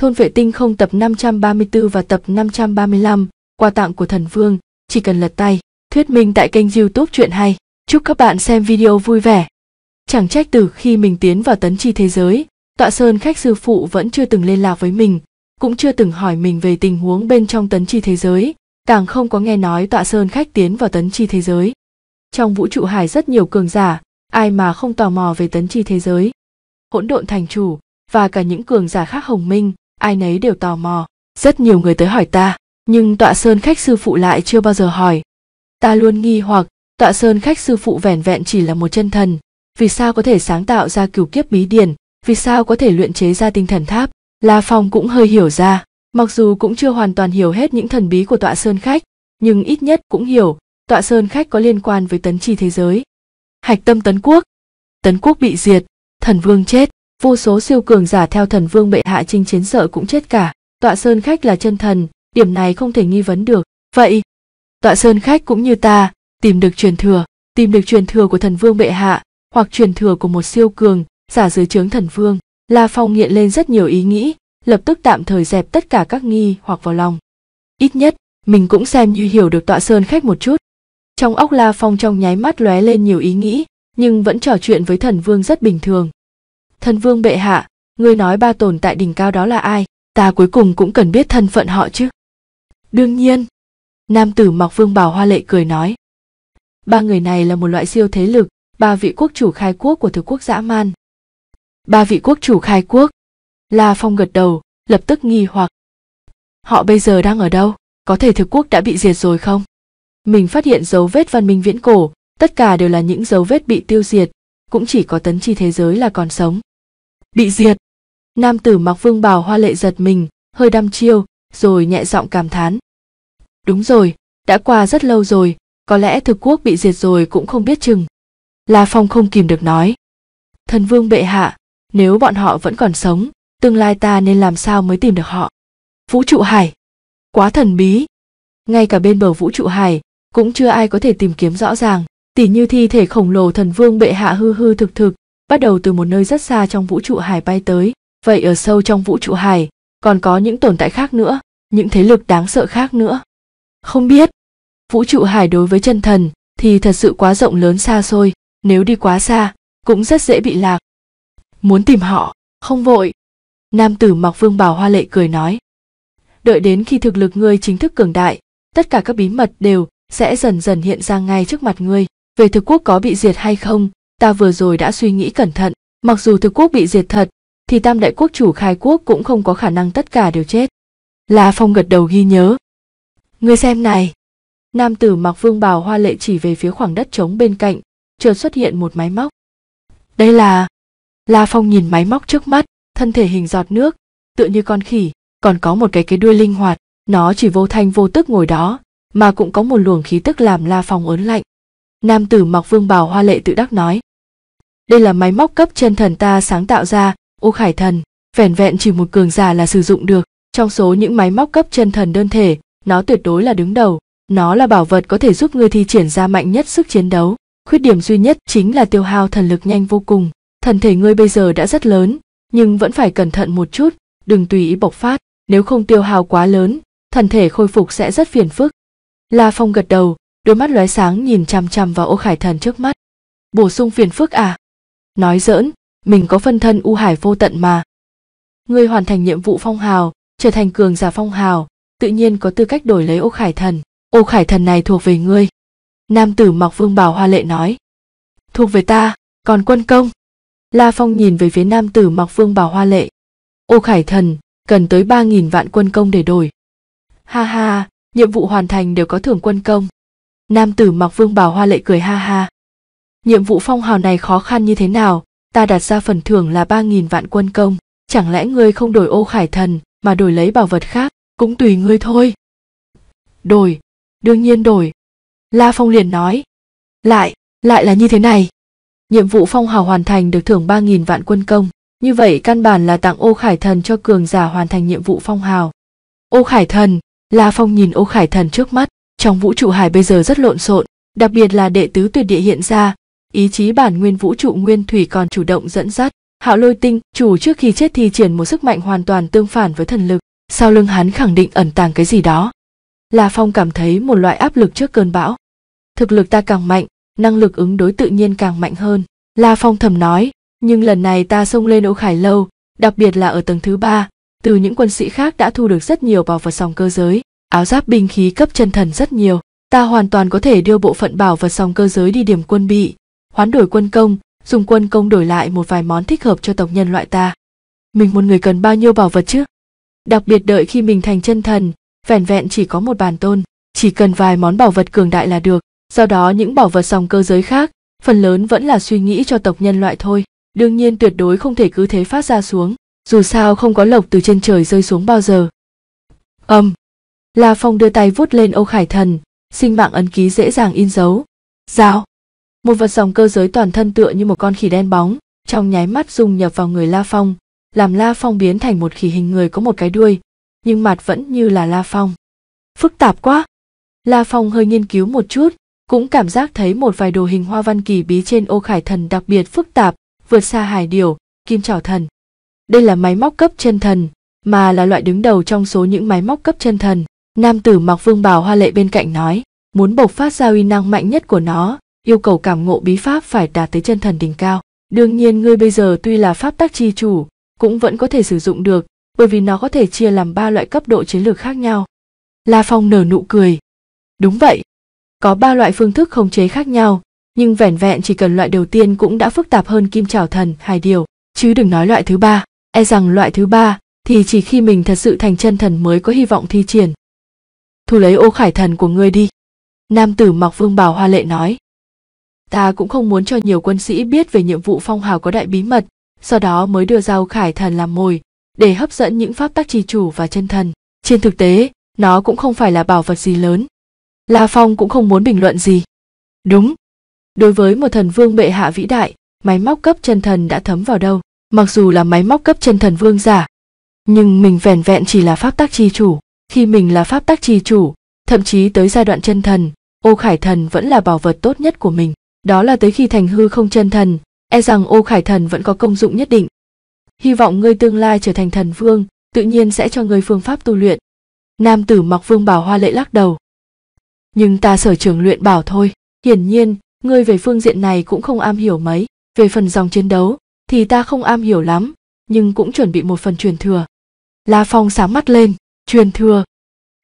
Thôn vệ tinh không tập 534 và tập 535, quà tặng của thần vương, chỉ cần lật tay. Thuyết minh tại kênh youtube chuyện hay. Chúc các bạn xem video vui vẻ. Chẳng trách từ khi mình tiến vào tấn chi thế giới, tọa sơn khách sư phụ vẫn chưa từng liên lạc với mình, cũng chưa từng hỏi mình về tình huống bên trong tấn chi thế giới, càng không có nghe nói tọa sơn khách tiến vào tấn chi thế giới. Trong vũ trụ hải rất nhiều cường giả, ai mà không tò mò về tấn chi thế giới. Hỗn độn thành chủ và cả những cường giả khác hồng minh, ai nấy đều tò mò rất nhiều người tới hỏi ta nhưng tọa sơn khách sư phụ lại chưa bao giờ hỏi ta luôn nghi hoặc tọa sơn khách sư phụ vẻn vẹn chỉ là một chân thần vì sao có thể sáng tạo ra cửu kiếp bí điển vì sao có thể luyện chế ra tinh thần tháp la phong cũng hơi hiểu ra mặc dù cũng chưa hoàn toàn hiểu hết những thần bí của tọa sơn khách nhưng ít nhất cũng hiểu tọa sơn khách có liên quan với tấn chi thế giới hạch tâm tấn quốc tấn quốc bị diệt thần vương chết vô số siêu cường giả theo thần vương bệ hạ chinh chiến sợ cũng chết cả tọa sơn khách là chân thần điểm này không thể nghi vấn được vậy tọa sơn khách cũng như ta tìm được truyền thừa tìm được truyền thừa của thần vương bệ hạ hoặc truyền thừa của một siêu cường giả dưới trướng thần vương la phong nghiện lên rất nhiều ý nghĩ lập tức tạm thời dẹp tất cả các nghi hoặc vào lòng ít nhất mình cũng xem như hiểu được tọa sơn khách một chút trong óc la phong trong nháy mắt lóe lên nhiều ý nghĩ nhưng vẫn trò chuyện với thần vương rất bình thường thân vương bệ hạ ngươi nói ba tồn tại đỉnh cao đó là ai ta cuối cùng cũng cần biết thân phận họ chứ đương nhiên nam tử mặc vương bào hoa lệ cười nói ba người này là một loại siêu thế lực ba vị quốc chủ khai quốc của thực quốc dã man ba vị quốc chủ khai quốc la phong gật đầu lập tức nghi hoặc họ bây giờ đang ở đâu có thể thực quốc đã bị diệt rồi không mình phát hiện dấu vết văn minh viễn cổ tất cả đều là những dấu vết bị tiêu diệt cũng chỉ có tấn chi thế giới là còn sống bị diệt nam tử mặc vương bào hoa lệ giật mình hơi đăm chiêu rồi nhẹ giọng cảm thán đúng rồi đã qua rất lâu rồi có lẽ thực quốc bị diệt rồi cũng không biết chừng la phong không kìm được nói thần vương bệ hạ nếu bọn họ vẫn còn sống tương lai ta nên làm sao mới tìm được họ vũ trụ hải quá thần bí ngay cả bên bờ vũ trụ hải cũng chưa ai có thể tìm kiếm rõ ràng tỉ như thi thể khổng lồ thần vương bệ hạ hư hư thực thực bắt đầu từ một nơi rất xa trong vũ trụ hải bay tới vậy ở sâu trong vũ trụ hải còn có những tồn tại khác nữa những thế lực đáng sợ khác nữa không biết vũ trụ hải đối với chân thần thì thật sự quá rộng lớn xa xôi nếu đi quá xa cũng rất dễ bị lạc muốn tìm họ không vội nam tử mặc vương bào hoa lệ cười nói đợi đến khi thực lực ngươi chính thức cường đại tất cả các bí mật đều sẽ dần dần hiện ra ngay trước mặt ngươi về thực quốc có bị diệt hay không ta vừa rồi đã suy nghĩ cẩn thận mặc dù thực quốc bị diệt thật thì tam đại quốc chủ khai quốc cũng không có khả năng tất cả đều chết la phong gật đầu ghi nhớ người xem này nam tử mặc vương bào hoa lệ chỉ về phía khoảng đất trống bên cạnh chợt xuất hiện một máy móc đây là la phong nhìn máy móc trước mắt thân thể hình giọt nước tựa như con khỉ còn có một cái cái đuôi linh hoạt nó chỉ vô thanh vô tức ngồi đó mà cũng có một luồng khí tức làm la phong ớn lạnh nam tử mặc vương bào hoa lệ tự đắc nói đây là máy móc cấp chân thần ta sáng tạo ra ô khải thần vẻn vẹn chỉ một cường giả là sử dụng được trong số những máy móc cấp chân thần đơn thể nó tuyệt đối là đứng đầu nó là bảo vật có thể giúp ngươi thi triển ra mạnh nhất sức chiến đấu khuyết điểm duy nhất chính là tiêu hao thần lực nhanh vô cùng thần thể ngươi bây giờ đã rất lớn nhưng vẫn phải cẩn thận một chút đừng tùy ý bộc phát nếu không tiêu hao quá lớn thần thể khôi phục sẽ rất phiền phức la phong gật đầu đôi mắt lóe sáng nhìn chằm chằm vào ô khải thần trước mắt bổ sung phiền phức à nói giỡn mình có phân thân u hải vô tận mà người hoàn thành nhiệm vụ phong hào trở thành cường giả phong hào tự nhiên có tư cách đổi lấy ô khải thần ô khải thần này thuộc về ngươi nam tử mặc vương bảo hoa lệ nói thuộc về ta còn quân công la phong nhìn về phía nam tử mặc vương bảo hoa lệ ô khải thần cần tới ba nghìn vạn quân công để đổi ha ha nhiệm vụ hoàn thành đều có thưởng quân công nam tử mặc vương bảo hoa lệ cười ha ha nhiệm vụ phong hào này khó khăn như thế nào ta đặt ra phần thưởng là ba nghìn vạn quân công chẳng lẽ ngươi không đổi ô khải thần mà đổi lấy bảo vật khác cũng tùy ngươi thôi đổi đương nhiên đổi la phong liền nói lại lại là như thế này nhiệm vụ phong hào hoàn thành được thưởng ba nghìn vạn quân công như vậy căn bản là tặng ô khải thần cho cường giả hoàn thành nhiệm vụ phong hào ô khải thần la phong nhìn ô khải thần trước mắt trong vũ trụ hải bây giờ rất lộn xộn đặc biệt là đệ tứ tuyệt địa hiện ra ý chí bản nguyên vũ trụ nguyên thủy còn chủ động dẫn dắt hạo lôi tinh chủ trước khi chết thi triển một sức mạnh hoàn toàn tương phản với thần lực sau lưng hắn khẳng định ẩn tàng cái gì đó la phong cảm thấy một loại áp lực trước cơn bão thực lực ta càng mạnh năng lực ứng đối tự nhiên càng mạnh hơn la phong thầm nói nhưng lần này ta xông lên ô khải lâu đặc biệt là ở tầng thứ ba từ những quân sĩ khác đã thu được rất nhiều bảo vật sòng cơ giới áo giáp binh khí cấp chân thần rất nhiều ta hoàn toàn có thể đưa bộ phận bảo vật sòng cơ giới đi điểm quân bị hoán đổi quân công, dùng quân công đổi lại một vài món thích hợp cho tộc nhân loại ta. Mình một người cần bao nhiêu bảo vật chứ? Đặc biệt đợi khi mình thành chân thần, vẻn vẹn chỉ có một bàn tôn, chỉ cần vài món bảo vật cường đại là được, do đó những bảo vật sòng cơ giới khác, phần lớn vẫn là suy nghĩ cho tộc nhân loại thôi, đương nhiên tuyệt đối không thể cứ thế phát ra xuống, dù sao không có lộc từ trên trời rơi xuống bao giờ. Âm. Um, La Phong đưa tay vuốt lên ô Khải Thần, sinh mạng ấn ký dễ dàng in dấu. Giao một vật dòng cơ giới toàn thân tựa như một con khỉ đen bóng trong nháy mắt dùng nhập vào người la phong làm la phong biến thành một khỉ hình người có một cái đuôi nhưng mặt vẫn như là la phong phức tạp quá la phong hơi nghiên cứu một chút cũng cảm giác thấy một vài đồ hình hoa văn kỳ bí trên ô khải thần đặc biệt phức tạp vượt xa hải điều kim trảo thần đây là máy móc cấp chân thần mà là loại đứng đầu trong số những máy móc cấp chân thần nam tử mặc vương bào hoa lệ bên cạnh nói muốn bộc phát ra uy năng mạnh nhất của nó yêu cầu cảm ngộ bí pháp phải đạt tới chân thần đỉnh cao. Đương nhiên ngươi bây giờ tuy là pháp tác chi chủ, cũng vẫn có thể sử dụng được, bởi vì nó có thể chia làm ba loại cấp độ chiến lược khác nhau. La Phong nở nụ cười. Đúng vậy, có ba loại phương thức khống chế khác nhau, nhưng vẻn vẹn chỉ cần loại đầu tiên cũng đã phức tạp hơn kim trảo thần hai điều, chứ đừng nói loại thứ ba. E rằng loại thứ ba thì chỉ khi mình thật sự thành chân thần mới có hy vọng thi triển. Thu lấy ô khải thần của ngươi đi. Nam tử mặc vương bào hoa lệ nói ta cũng không muốn cho nhiều quân sĩ biết về nhiệm vụ phong hào có đại bí mật, sau đó mới đưa giao khải thần làm mồi, để hấp dẫn những pháp tắc trì chủ và chân thần. Trên thực tế, nó cũng không phải là bảo vật gì lớn. La Phong cũng không muốn bình luận gì. Đúng. Đối với một thần vương bệ hạ vĩ đại, máy móc cấp chân thần đã thấm vào đâu, mặc dù là máy móc cấp chân thần vương giả. Nhưng mình vẻn vẹn chỉ là pháp tác chi chủ, khi mình là pháp tác chi chủ, thậm chí tới giai đoạn chân thần, ô khải thần vẫn là bảo vật tốt nhất của mình đó là tới khi thành hư không chân thần e rằng ô khải thần vẫn có công dụng nhất định hy vọng ngươi tương lai trở thành thần vương tự nhiên sẽ cho ngươi phương pháp tu luyện nam tử mặc vương bảo hoa lệ lắc đầu nhưng ta sở trường luyện bảo thôi hiển nhiên ngươi về phương diện này cũng không am hiểu mấy về phần dòng chiến đấu thì ta không am hiểu lắm nhưng cũng chuẩn bị một phần truyền thừa la phong sáng mắt lên truyền thừa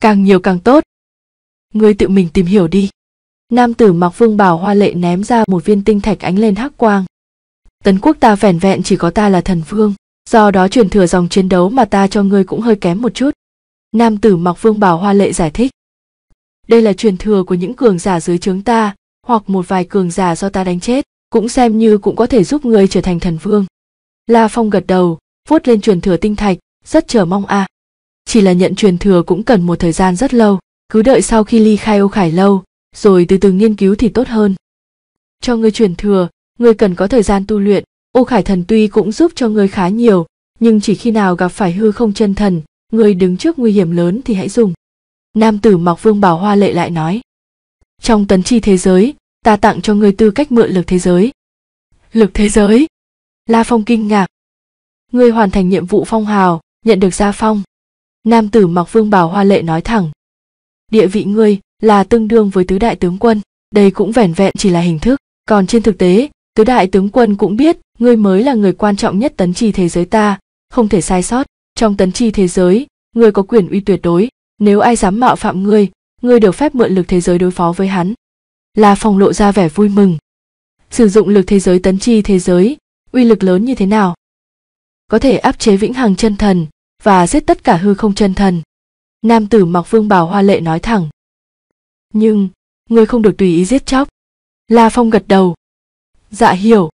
càng nhiều càng tốt ngươi tự mình tìm hiểu đi nam tử mặc vương bảo hoa lệ ném ra một viên tinh thạch ánh lên hắc quang tấn quốc ta vẻn vẹn chỉ có ta là thần vương do đó truyền thừa dòng chiến đấu mà ta cho ngươi cũng hơi kém một chút nam tử mặc vương bảo hoa lệ giải thích đây là truyền thừa của những cường giả dưới trướng ta hoặc một vài cường giả do ta đánh chết cũng xem như cũng có thể giúp ngươi trở thành thần vương la phong gật đầu vuốt lên truyền thừa tinh thạch rất chờ mong a à. chỉ là nhận truyền thừa cũng cần một thời gian rất lâu cứ đợi sau khi ly khai ô khải lâu rồi từ từ nghiên cứu thì tốt hơn cho ngươi truyền thừa người cần có thời gian tu luyện u khải thần tuy cũng giúp cho người khá nhiều nhưng chỉ khi nào gặp phải hư không chân thần người đứng trước nguy hiểm lớn thì hãy dùng nam tử mọc vương bảo hoa lệ lại nói trong tấn chi thế giới ta tặng cho ngươi tư cách mượn lực thế giới lực thế giới la phong kinh ngạc ngươi hoàn thành nhiệm vụ phong hào nhận được gia phong nam tử mọc vương bảo hoa lệ nói thẳng địa vị ngươi là tương đương với tứ đại tướng quân đây cũng vẻn vẹn chỉ là hình thức còn trên thực tế tứ đại tướng quân cũng biết ngươi mới là người quan trọng nhất tấn trì thế giới ta không thể sai sót trong tấn trì thế giới ngươi có quyền uy tuyệt đối nếu ai dám mạo phạm ngươi ngươi được phép mượn lực thế giới đối phó với hắn Là phòng lộ ra vẻ vui mừng sử dụng lực thế giới tấn trì thế giới uy lực lớn như thế nào có thể áp chế vĩnh hằng chân thần và giết tất cả hư không chân thần nam tử mặc vương bảo hoa lệ nói thẳng nhưng ngươi không được tùy ý giết chóc la phong gật đầu dạ hiểu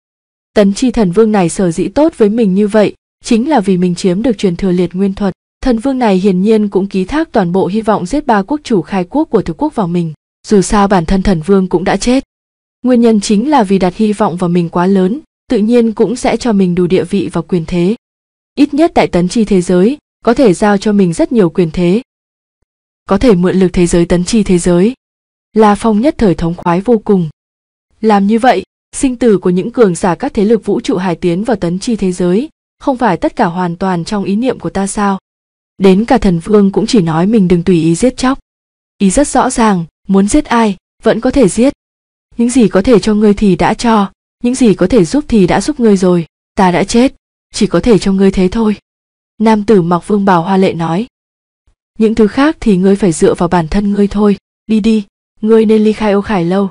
tấn chi thần vương này sở dĩ tốt với mình như vậy chính là vì mình chiếm được truyền thừa liệt nguyên thuật thần vương này hiển nhiên cũng ký thác toàn bộ hy vọng giết ba quốc chủ khai quốc của thực quốc vào mình dù sao bản thân thần vương cũng đã chết nguyên nhân chính là vì đặt hy vọng vào mình quá lớn tự nhiên cũng sẽ cho mình đủ địa vị và quyền thế ít nhất tại tấn chi thế giới có thể giao cho mình rất nhiều quyền thế có thể mượn lực thế giới tấn chi thế giới La Phong nhất thời thống khoái vô cùng. Làm như vậy, sinh tử của những cường giả các thế lực vũ trụ hải tiến và tấn chi thế giới, không phải tất cả hoàn toàn trong ý niệm của ta sao? Đến cả thần vương cũng chỉ nói mình đừng tùy ý giết chóc. Ý rất rõ ràng, muốn giết ai, vẫn có thể giết. Những gì có thể cho ngươi thì đã cho, những gì có thể giúp thì đã giúp ngươi rồi, ta đã chết, chỉ có thể cho ngươi thế thôi. Nam tử mặc vương bào hoa lệ nói. Những thứ khác thì ngươi phải dựa vào bản thân ngươi thôi, đi đi, ngươi nên ly khai Âu Khải lâu.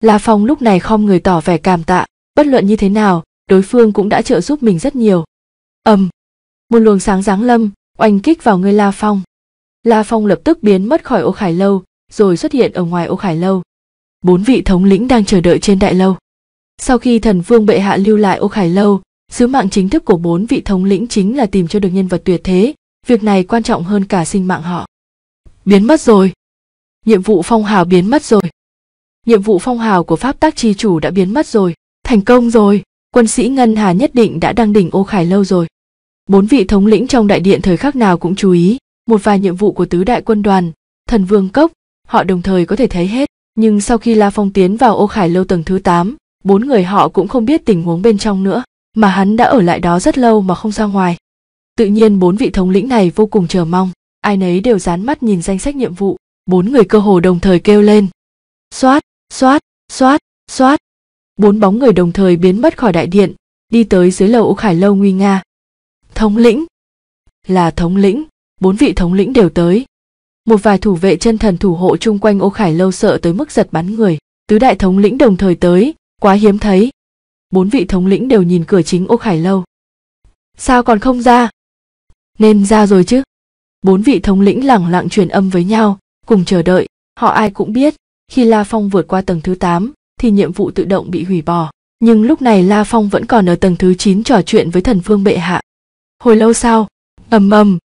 La Phong lúc này khom người tỏ vẻ cảm tạ, bất luận như thế nào, đối phương cũng đã trợ giúp mình rất nhiều. Ầm. một luồng sáng giáng lâm, oanh kích vào người La Phong. La Phong lập tức biến mất khỏi Ô Khải lâu, rồi xuất hiện ở ngoài Ô Khải lâu. Bốn vị thống lĩnh đang chờ đợi trên đại lâu. Sau khi thần vương bệ hạ lưu lại Ô Khải lâu, sứ mạng chính thức của bốn vị thống lĩnh chính là tìm cho được nhân vật tuyệt thế, việc này quan trọng hơn cả sinh mạng họ. Biến mất rồi nhiệm vụ phong hào biến mất rồi nhiệm vụ phong hào của pháp tác chi chủ đã biến mất rồi thành công rồi quân sĩ ngân hà nhất định đã đăng đỉnh ô khải lâu rồi bốn vị thống lĩnh trong đại điện thời khắc nào cũng chú ý một vài nhiệm vụ của tứ đại quân đoàn thần vương cốc họ đồng thời có thể thấy hết nhưng sau khi la phong tiến vào ô khải lâu tầng thứ 8, bốn người họ cũng không biết tình huống bên trong nữa mà hắn đã ở lại đó rất lâu mà không ra ngoài tự nhiên bốn vị thống lĩnh này vô cùng chờ mong ai nấy đều dán mắt nhìn danh sách nhiệm vụ bốn người cơ hồ đồng thời kêu lên xoát xoát xoát xoát bốn bóng người đồng thời biến mất khỏi đại điện đi tới dưới lầu ô khải lâu nguy nga thống lĩnh là thống lĩnh bốn vị thống lĩnh đều tới một vài thủ vệ chân thần thủ hộ chung quanh ô khải lâu sợ tới mức giật bắn người tứ đại thống lĩnh đồng thời tới quá hiếm thấy bốn vị thống lĩnh đều nhìn cửa chính ô khải lâu sao còn không ra nên ra rồi chứ bốn vị thống lĩnh lẳng lặng truyền âm với nhau Cùng chờ đợi, họ ai cũng biết, khi La Phong vượt qua tầng thứ tám thì nhiệm vụ tự động bị hủy bỏ. Nhưng lúc này La Phong vẫn còn ở tầng thứ chín trò chuyện với thần phương bệ hạ. Hồi lâu sau, ầm ầm,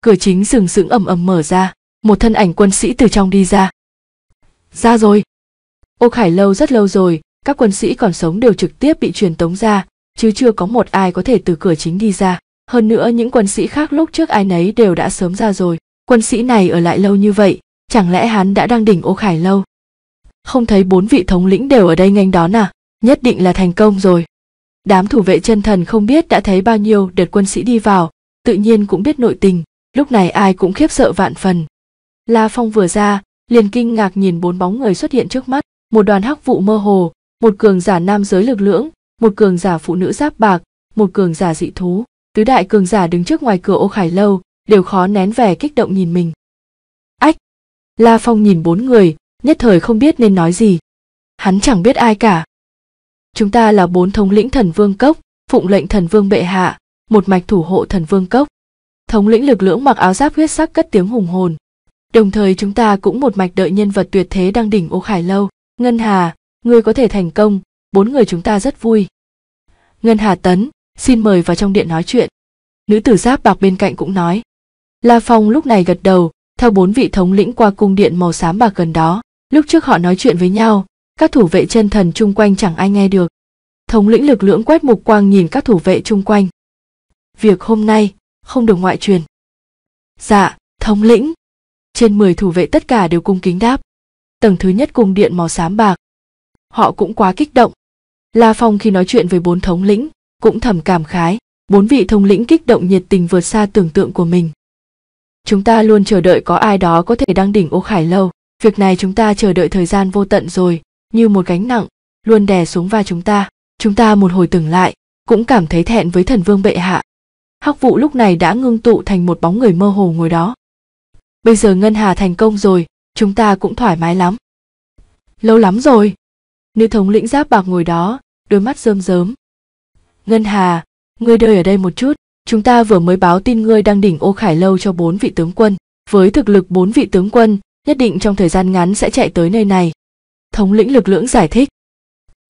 cửa chính sừng sững ầm ầm mở ra, một thân ảnh quân sĩ từ trong đi ra. Ra rồi. Ô Khải lâu rất lâu rồi, các quân sĩ còn sống đều trực tiếp bị truyền tống ra, chứ chưa có một ai có thể từ cửa chính đi ra. Hơn nữa những quân sĩ khác lúc trước ai nấy đều đã sớm ra rồi. Quân sĩ này ở lại lâu như vậy, chẳng lẽ hắn đã đang đỉnh ô khải lâu không thấy bốn vị thống lĩnh đều ở đây nghênh đón à nhất định là thành công rồi đám thủ vệ chân thần không biết đã thấy bao nhiêu đợt quân sĩ đi vào tự nhiên cũng biết nội tình lúc này ai cũng khiếp sợ vạn phần la phong vừa ra liền kinh ngạc nhìn bốn bóng người xuất hiện trước mắt một đoàn hắc vụ mơ hồ một cường giả nam giới lực lưỡng một cường giả phụ nữ giáp bạc một cường giả dị thú tứ đại cường giả đứng trước ngoài cửa ô khải lâu đều khó nén vẻ kích động nhìn mình La Phong nhìn bốn người, nhất thời không biết nên nói gì. Hắn chẳng biết ai cả. Chúng ta là bốn thống lĩnh thần vương cốc, phụng lệnh thần vương bệ hạ, một mạch thủ hộ thần vương cốc. Thống lĩnh lực lưỡng mặc áo giáp huyết sắc cất tiếng hùng hồn. Đồng thời chúng ta cũng một mạch đợi nhân vật tuyệt thế đang đỉnh ô khải lâu. Ngân Hà, ngươi có thể thành công, bốn người chúng ta rất vui. Ngân Hà Tấn, xin mời vào trong điện nói chuyện. Nữ tử giáp bạc bên cạnh cũng nói. La Phong lúc này gật đầu, theo bốn vị thống lĩnh qua cung điện màu xám bạc gần đó. Lúc trước họ nói chuyện với nhau, các thủ vệ chân thần chung quanh chẳng ai nghe được. Thống lĩnh lực lưỡng quét mục quang nhìn các thủ vệ chung quanh. Việc hôm nay không được ngoại truyền. Dạ, thống lĩnh. Trên mười thủ vệ tất cả đều cung kính đáp. Tầng thứ nhất cung điện màu xám bạc. Họ cũng quá kích động. La Phong khi nói chuyện với bốn thống lĩnh, cũng thầm cảm khái, bốn vị thống lĩnh kích động nhiệt tình vượt xa tưởng tượng của mình chúng ta luôn chờ đợi có ai đó có thể đăng đỉnh ô khải lâu việc này chúng ta chờ đợi thời gian vô tận rồi như một gánh nặng luôn đè xuống vai chúng ta chúng ta một hồi tưởng lại cũng cảm thấy thẹn với thần vương bệ hạ hắc vụ lúc này đã ngưng tụ thành một bóng người mơ hồ ngồi đó bây giờ ngân hà thành công rồi chúng ta cũng thoải mái lắm lâu lắm rồi nữ thống lĩnh giáp bạc ngồi đó đôi mắt rơm rớm ngân hà ngươi đợi ở đây một chút chúng ta vừa mới báo tin ngươi đang đỉnh ô khải lâu cho bốn vị tướng quân với thực lực bốn vị tướng quân nhất định trong thời gian ngắn sẽ chạy tới nơi này thống lĩnh lực lưỡng giải thích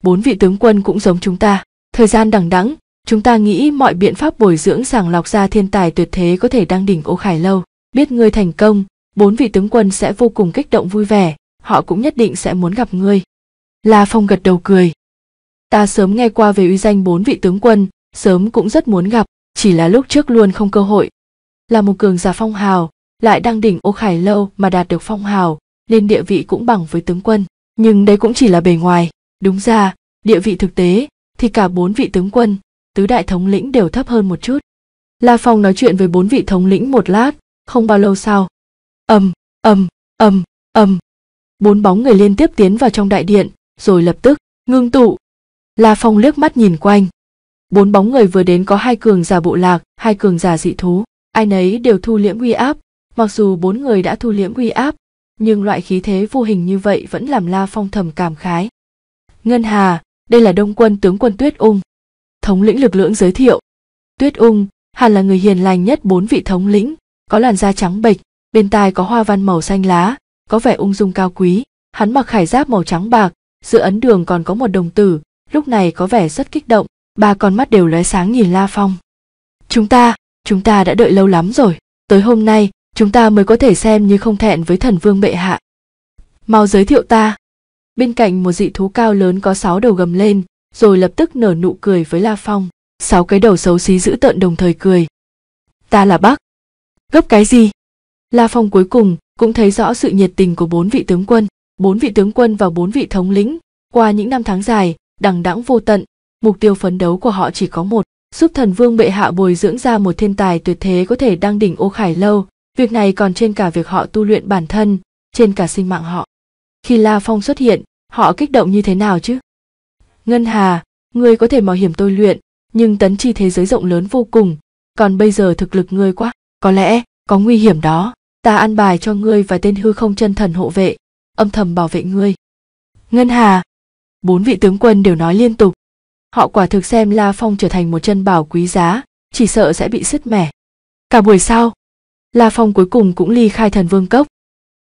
bốn vị tướng quân cũng giống chúng ta thời gian đằng đẵng chúng ta nghĩ mọi biện pháp bồi dưỡng sàng lọc ra thiên tài tuyệt thế có thể đang đỉnh ô khải lâu biết ngươi thành công bốn vị tướng quân sẽ vô cùng kích động vui vẻ họ cũng nhất định sẽ muốn gặp ngươi la phong gật đầu cười ta sớm nghe qua về uy danh bốn vị tướng quân sớm cũng rất muốn gặp chỉ là lúc trước luôn không cơ hội là một cường giả phong hào lại đang đỉnh ô khải lâu mà đạt được phong hào nên địa vị cũng bằng với tướng quân nhưng đấy cũng chỉ là bề ngoài đúng ra địa vị thực tế thì cả bốn vị tướng quân tứ đại thống lĩnh đều thấp hơn một chút la phong nói chuyện với bốn vị thống lĩnh một lát không bao lâu sau ầm ầm ầm ầm bốn bóng người liên tiếp tiến vào trong đại điện rồi lập tức ngưng tụ la phong liếc mắt nhìn quanh bốn bóng người vừa đến có hai cường giả bộ lạc hai cường giả dị thú ai nấy đều thu liễm uy áp mặc dù bốn người đã thu liễm uy áp nhưng loại khí thế vô hình như vậy vẫn làm la phong thầm cảm khái ngân hà đây là đông quân tướng quân tuyết ung thống lĩnh lực lượng giới thiệu tuyết ung hẳn là người hiền lành nhất bốn vị thống lĩnh có làn da trắng bệch bên tai có hoa văn màu xanh lá có vẻ ung dung cao quý hắn mặc khải giáp màu trắng bạc giữa ấn đường còn có một đồng tử lúc này có vẻ rất kích động ba con mắt đều lóe sáng nhìn la phong chúng ta chúng ta đã đợi lâu lắm rồi tới hôm nay chúng ta mới có thể xem như không thẹn với thần vương bệ hạ mau giới thiệu ta bên cạnh một dị thú cao lớn có sáu đầu gầm lên rồi lập tức nở nụ cười với la phong sáu cái đầu xấu xí giữ tợn đồng thời cười ta là Bắc gấp cái gì la phong cuối cùng cũng thấy rõ sự nhiệt tình của bốn vị tướng quân bốn vị tướng quân và bốn vị thống lĩnh qua những năm tháng dài đằng đẵng vô tận mục tiêu phấn đấu của họ chỉ có một giúp thần vương bệ hạ bồi dưỡng ra một thiên tài tuyệt thế có thể đăng đỉnh ô khải lâu việc này còn trên cả việc họ tu luyện bản thân trên cả sinh mạng họ khi la phong xuất hiện họ kích động như thế nào chứ ngân hà ngươi có thể mạo hiểm tôi luyện nhưng tấn chi thế giới rộng lớn vô cùng còn bây giờ thực lực ngươi quá có lẽ có nguy hiểm đó ta ăn bài cho ngươi và tên hư không chân thần hộ vệ âm thầm bảo vệ ngươi ngân hà bốn vị tướng quân đều nói liên tục họ quả thực xem La Phong trở thành một chân bảo quý giá, chỉ sợ sẽ bị sứt mẻ. Cả buổi sau, La Phong cuối cùng cũng ly khai thần vương cốc.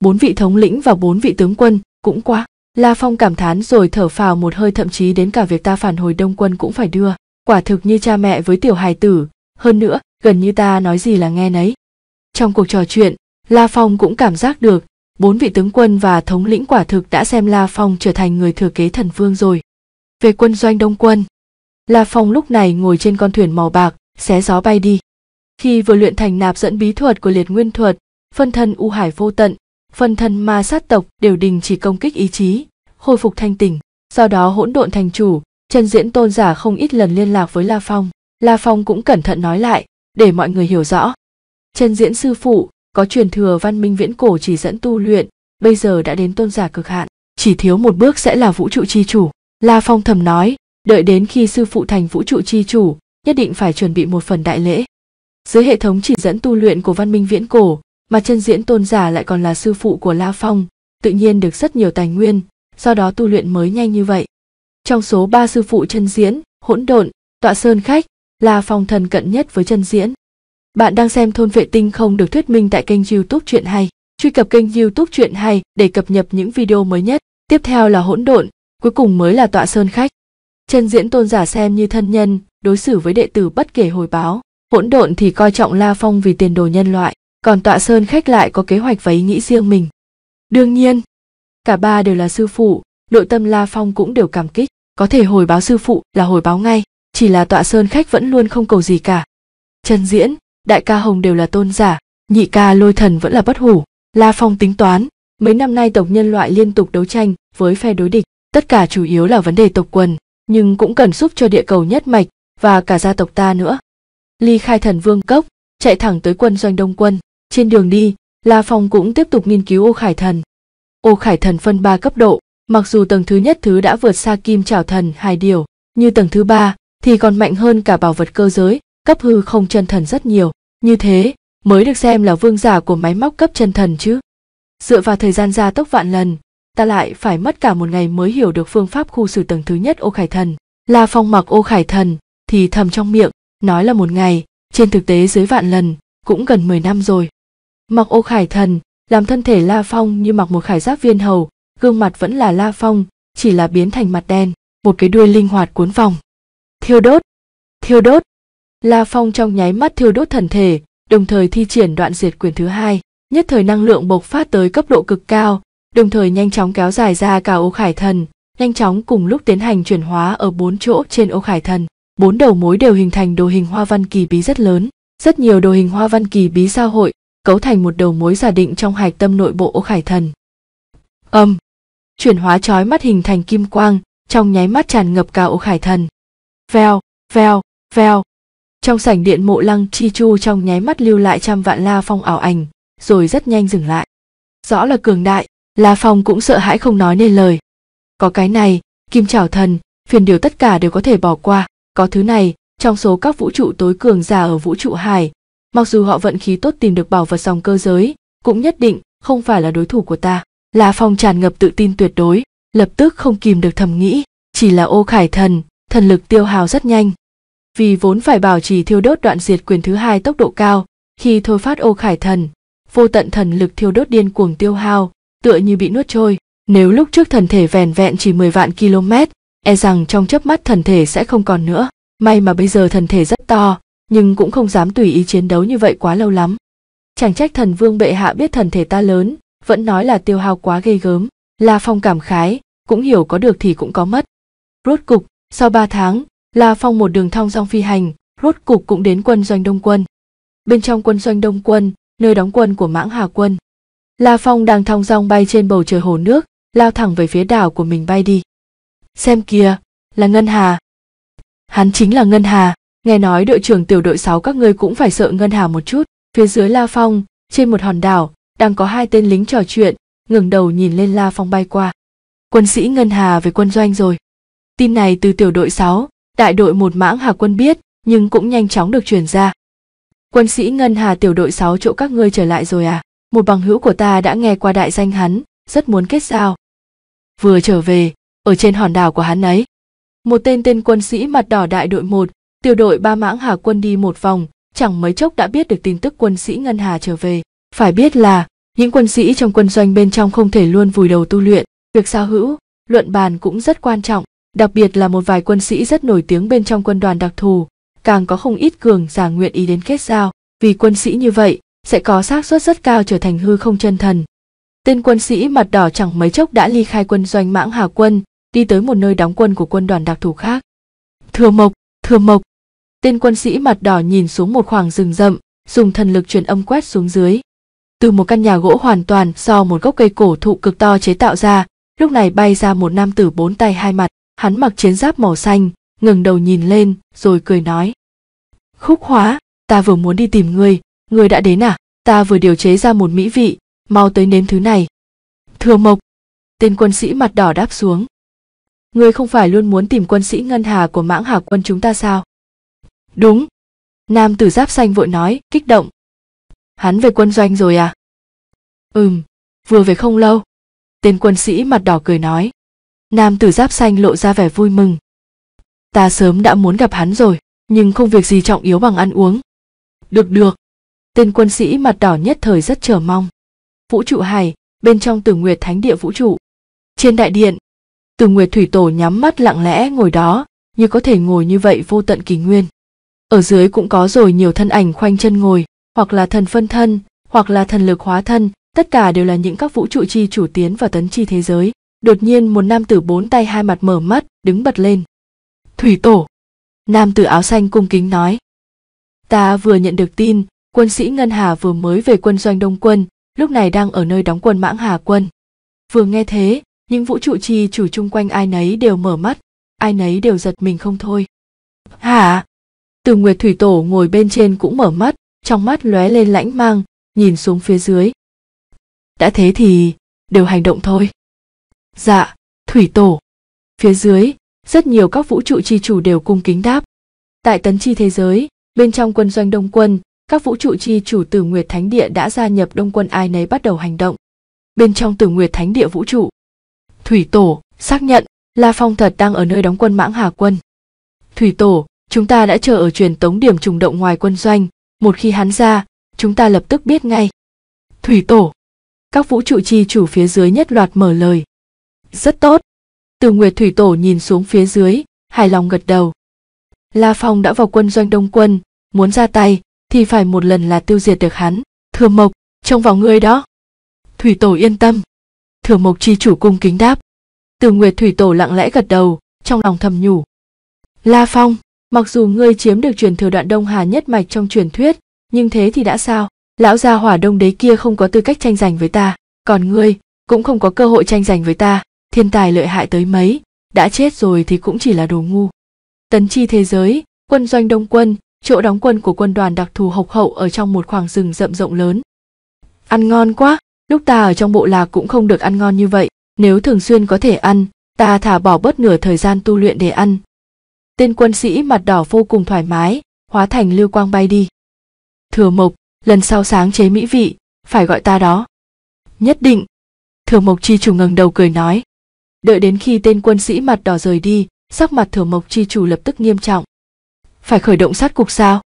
Bốn vị thống lĩnh và bốn vị tướng quân cũng qua La Phong cảm thán rồi thở phào một hơi thậm chí đến cả việc ta phản hồi đông quân cũng phải đưa. Quả thực như cha mẹ với tiểu hài tử, hơn nữa, gần như ta nói gì là nghe nấy. Trong cuộc trò chuyện, La Phong cũng cảm giác được, bốn vị tướng quân và thống lĩnh quả thực đã xem La Phong trở thành người thừa kế thần vương rồi. Về quân doanh đông quân, La Phong lúc này ngồi trên con thuyền màu bạc, xé gió bay đi. Khi vừa luyện thành nạp dẫn bí thuật của liệt nguyên thuật, phân thân u hải vô tận, phân thân ma sát tộc đều đình chỉ công kích ý chí, khôi phục thanh tỉnh. Do đó hỗn độn thành chủ, Trần Diễn tôn giả không ít lần liên lạc với La Phong. La Phong cũng cẩn thận nói lại, để mọi người hiểu rõ. Trần Diễn sư phụ có truyền thừa văn minh viễn cổ chỉ dẫn tu luyện, bây giờ đã đến tôn giả cực hạn, chỉ thiếu một bước sẽ là vũ trụ chi chủ. La Phong thầm nói, đợi đến khi sư phụ thành vũ trụ chi chủ, nhất định phải chuẩn bị một phần đại lễ. Dưới hệ thống chỉ dẫn tu luyện của văn minh viễn cổ, mà chân diễn tôn giả lại còn là sư phụ của La Phong, tự nhiên được rất nhiều tài nguyên, do đó tu luyện mới nhanh như vậy. Trong số ba sư phụ chân diễn, hỗn độn, tọa sơn khách, La Phong thần cận nhất với chân diễn. Bạn đang xem thôn vệ tinh không được thuyết minh tại kênh youtube chuyện hay. Truy cập kênh youtube chuyện hay để cập nhật những video mới nhất. Tiếp theo là hỗn độn, cuối cùng mới là tọa sơn khách chân diễn tôn giả xem như thân nhân đối xử với đệ tử bất kể hồi báo hỗn độn thì coi trọng la phong vì tiền đồ nhân loại còn tọa sơn khách lại có kế hoạch và ý nghĩ riêng mình đương nhiên cả ba đều là sư phụ nội tâm la phong cũng đều cảm kích có thể hồi báo sư phụ là hồi báo ngay chỉ là tọa sơn khách vẫn luôn không cầu gì cả trần diễn đại ca hồng đều là tôn giả nhị ca lôi thần vẫn là bất hủ la phong tính toán mấy năm nay tộc nhân loại liên tục đấu tranh với phe đối địch tất cả chủ yếu là vấn đề tộc quần nhưng cũng cần giúp cho địa cầu nhất mạch và cả gia tộc ta nữa. Ly khai thần vương cốc, chạy thẳng tới quân doanh đông quân. Trên đường đi, La Phong cũng tiếp tục nghiên cứu ô khải thần. Ô khải thần phân ba cấp độ, mặc dù tầng thứ nhất thứ đã vượt xa kim trảo thần hai điều, như tầng thứ ba thì còn mạnh hơn cả bảo vật cơ giới, cấp hư không chân thần rất nhiều. Như thế, mới được xem là vương giả của máy móc cấp chân thần chứ. Dựa vào thời gian gia tốc vạn lần, ta lại phải mất cả một ngày mới hiểu được phương pháp khu xử tầng thứ nhất ô khải thần là phong mặc ô khải thần thì thầm trong miệng nói là một ngày trên thực tế dưới vạn lần cũng gần 10 năm rồi mặc ô khải thần làm thân thể la phong như mặc một khải giáp viên hầu gương mặt vẫn là la phong chỉ là biến thành mặt đen một cái đuôi linh hoạt cuốn vòng thiêu đốt thiêu đốt la phong trong nháy mắt thiêu đốt thần thể đồng thời thi triển đoạn diệt quyền thứ hai nhất thời năng lượng bộc phát tới cấp độ cực cao đồng thời nhanh chóng kéo dài ra cả ô khải thần, nhanh chóng cùng lúc tiến hành chuyển hóa ở bốn chỗ trên ô khải thần. Bốn đầu mối đều hình thành đồ hình hoa văn kỳ bí rất lớn, rất nhiều đồ hình hoa văn kỳ bí giao hội, cấu thành một đầu mối giả định trong hạch tâm nội bộ ô khải thần. Âm. chuyển hóa chói mắt hình thành kim quang, trong nháy mắt tràn ngập cả ô khải thần. Vèo, vèo, vèo. Trong sảnh điện mộ lăng chi chu trong nháy mắt lưu lại trăm vạn la phong ảo ảnh, rồi rất nhanh dừng lại. Rõ là cường đại, la phong cũng sợ hãi không nói nên lời có cái này kim chảo thần phiền điều tất cả đều có thể bỏ qua có thứ này trong số các vũ trụ tối cường giả ở vũ trụ hải mặc dù họ vận khí tốt tìm được bảo vật dòng cơ giới cũng nhất định không phải là đối thủ của ta la phong tràn ngập tự tin tuyệt đối lập tức không kìm được thầm nghĩ chỉ là ô khải thần thần lực tiêu hào rất nhanh vì vốn phải bảo trì thiêu đốt đoạn diệt quyền thứ hai tốc độ cao khi thôi phát ô khải thần vô tận thần lực thiêu đốt điên cuồng tiêu hao tựa như bị nuốt trôi nếu lúc trước thần thể vẻn vẹn chỉ 10 vạn km e rằng trong chớp mắt thần thể sẽ không còn nữa may mà bây giờ thần thể rất to nhưng cũng không dám tùy ý chiến đấu như vậy quá lâu lắm chẳng trách thần vương bệ hạ biết thần thể ta lớn vẫn nói là tiêu hao quá ghê gớm la phong cảm khái cũng hiểu có được thì cũng có mất rốt cục sau 3 tháng la phong một đường thong dong phi hành rốt cục cũng đến quân doanh đông quân bên trong quân doanh đông quân nơi đóng quân của mãng hà quân La Phong đang thong dong bay trên bầu trời hồ nước, lao thẳng về phía đảo của mình bay đi. Xem kìa, là Ngân Hà. Hắn chính là Ngân Hà, nghe nói đội trưởng tiểu đội 6 các ngươi cũng phải sợ Ngân Hà một chút. Phía dưới La Phong, trên một hòn đảo, đang có hai tên lính trò chuyện, ngẩng đầu nhìn lên La Phong bay qua. Quân sĩ Ngân Hà về quân doanh rồi. Tin này từ tiểu đội 6, đại đội một mãng Hà quân biết, nhưng cũng nhanh chóng được truyền ra. Quân sĩ Ngân Hà tiểu đội 6 chỗ các ngươi trở lại rồi à? một bằng hữu của ta đã nghe qua đại danh hắn rất muốn kết giao vừa trở về ở trên hòn đảo của hắn ấy một tên tên quân sĩ mặt đỏ đại đội một tiểu đội ba mãng hà quân đi một vòng chẳng mấy chốc đã biết được tin tức quân sĩ ngân hà trở về phải biết là những quân sĩ trong quân doanh bên trong không thể luôn vùi đầu tu luyện việc giao hữu luận bàn cũng rất quan trọng đặc biệt là một vài quân sĩ rất nổi tiếng bên trong quân đoàn đặc thù càng có không ít cường giả nguyện ý đến kết giao vì quân sĩ như vậy sẽ có xác suất rất cao trở thành hư không chân thần. Tên quân sĩ mặt đỏ chẳng mấy chốc đã ly khai quân doanh mãng hà quân, đi tới một nơi đóng quân của quân đoàn đặc thù khác. Thừa mộc, thừa mộc. Tên quân sĩ mặt đỏ nhìn xuống một khoảng rừng rậm, dùng thần lực truyền âm quét xuống dưới. Từ một căn nhà gỗ hoàn toàn do một gốc cây cổ thụ cực to chế tạo ra, lúc này bay ra một nam tử bốn tay hai mặt, hắn mặc chiến giáp màu xanh, ngừng đầu nhìn lên, rồi cười nói. Khúc hóa, ta vừa muốn đi tìm ngươi, người đã đến à ta vừa điều chế ra một mỹ vị mau tới nếm thứ này thừa mộc tên quân sĩ mặt đỏ đáp xuống ngươi không phải luôn muốn tìm quân sĩ ngân hà của mãng hà quân chúng ta sao đúng nam tử giáp xanh vội nói kích động hắn về quân doanh rồi à ừm vừa về không lâu tên quân sĩ mặt đỏ cười nói nam tử giáp xanh lộ ra vẻ vui mừng ta sớm đã muốn gặp hắn rồi nhưng không việc gì trọng yếu bằng ăn uống được được tên quân sĩ mặt đỏ nhất thời rất chờ mong vũ trụ hải bên trong tử nguyệt thánh địa vũ trụ trên đại điện tử nguyệt thủy tổ nhắm mắt lặng lẽ ngồi đó như có thể ngồi như vậy vô tận kỳ nguyên ở dưới cũng có rồi nhiều thân ảnh khoanh chân ngồi hoặc là thần phân thân hoặc là thần lực hóa thân tất cả đều là những các vũ trụ chi chủ tiến và tấn chi thế giới đột nhiên một nam tử bốn tay hai mặt mở mắt đứng bật lên thủy tổ nam tử áo xanh cung kính nói ta vừa nhận được tin quân sĩ Ngân Hà vừa mới về quân doanh Đông quân, lúc này đang ở nơi đóng quân Mãng Hà quân. Vừa nghe thế, những vũ trụ chi chủ chung quanh ai nấy đều mở mắt, ai nấy đều giật mình không thôi. Hả? Từ Nguyệt Thủy Tổ ngồi bên trên cũng mở mắt, trong mắt lóe lên lãnh mang, nhìn xuống phía dưới. Đã thế thì, đều hành động thôi. Dạ, Thủy Tổ. Phía dưới, rất nhiều các vũ trụ chi chủ đều cung kính đáp. Tại tấn chi thế giới, bên trong quân doanh đông quân, các vũ trụ chi chủ Tử Nguyệt Thánh Địa đã gia nhập Đông quân ai nấy bắt đầu hành động. Bên trong Tử Nguyệt Thánh Địa vũ trụ, Thủy Tổ xác nhận La Phong thật đang ở nơi đóng quân Mãng Hà quân. Thủy Tổ, chúng ta đã chờ ở truyền tống điểm trùng động ngoài quân doanh, một khi hắn ra, chúng ta lập tức biết ngay. Thủy Tổ, các vũ trụ chi chủ phía dưới nhất loạt mở lời. Rất tốt. Từ Nguyệt Thủy Tổ nhìn xuống phía dưới, hài lòng gật đầu. La Phong đã vào quân doanh Đông quân, muốn ra tay, thì phải một lần là tiêu diệt được hắn thừa mộc trông vào ngươi đó thủy tổ yên tâm thừa mộc chi chủ cung kính đáp từ nguyệt thủy tổ lặng lẽ gật đầu trong lòng thầm nhủ la phong mặc dù ngươi chiếm được truyền thừa đoạn đông hà nhất mạch trong truyền thuyết nhưng thế thì đã sao lão gia hỏa đông đế kia không có tư cách tranh giành với ta còn ngươi cũng không có cơ hội tranh giành với ta thiên tài lợi hại tới mấy đã chết rồi thì cũng chỉ là đồ ngu tấn chi thế giới quân doanh đông quân chỗ đóng quân của quân đoàn đặc thù hộc hậu ở trong một khoảng rừng rậm rộng lớn. Ăn ngon quá, lúc ta ở trong bộ lạc cũng không được ăn ngon như vậy, nếu thường xuyên có thể ăn, ta thả bỏ bớt nửa thời gian tu luyện để ăn. Tên quân sĩ mặt đỏ vô cùng thoải mái, hóa thành lưu quang bay đi. Thừa Mộc, lần sau sáng chế mỹ vị, phải gọi ta đó. Nhất định. Thừa Mộc chi chủ ngẩng đầu cười nói. Đợi đến khi tên quân sĩ mặt đỏ rời đi, sắc mặt Thừa Mộc chi chủ lập tức nghiêm trọng phải khởi động sát cục sao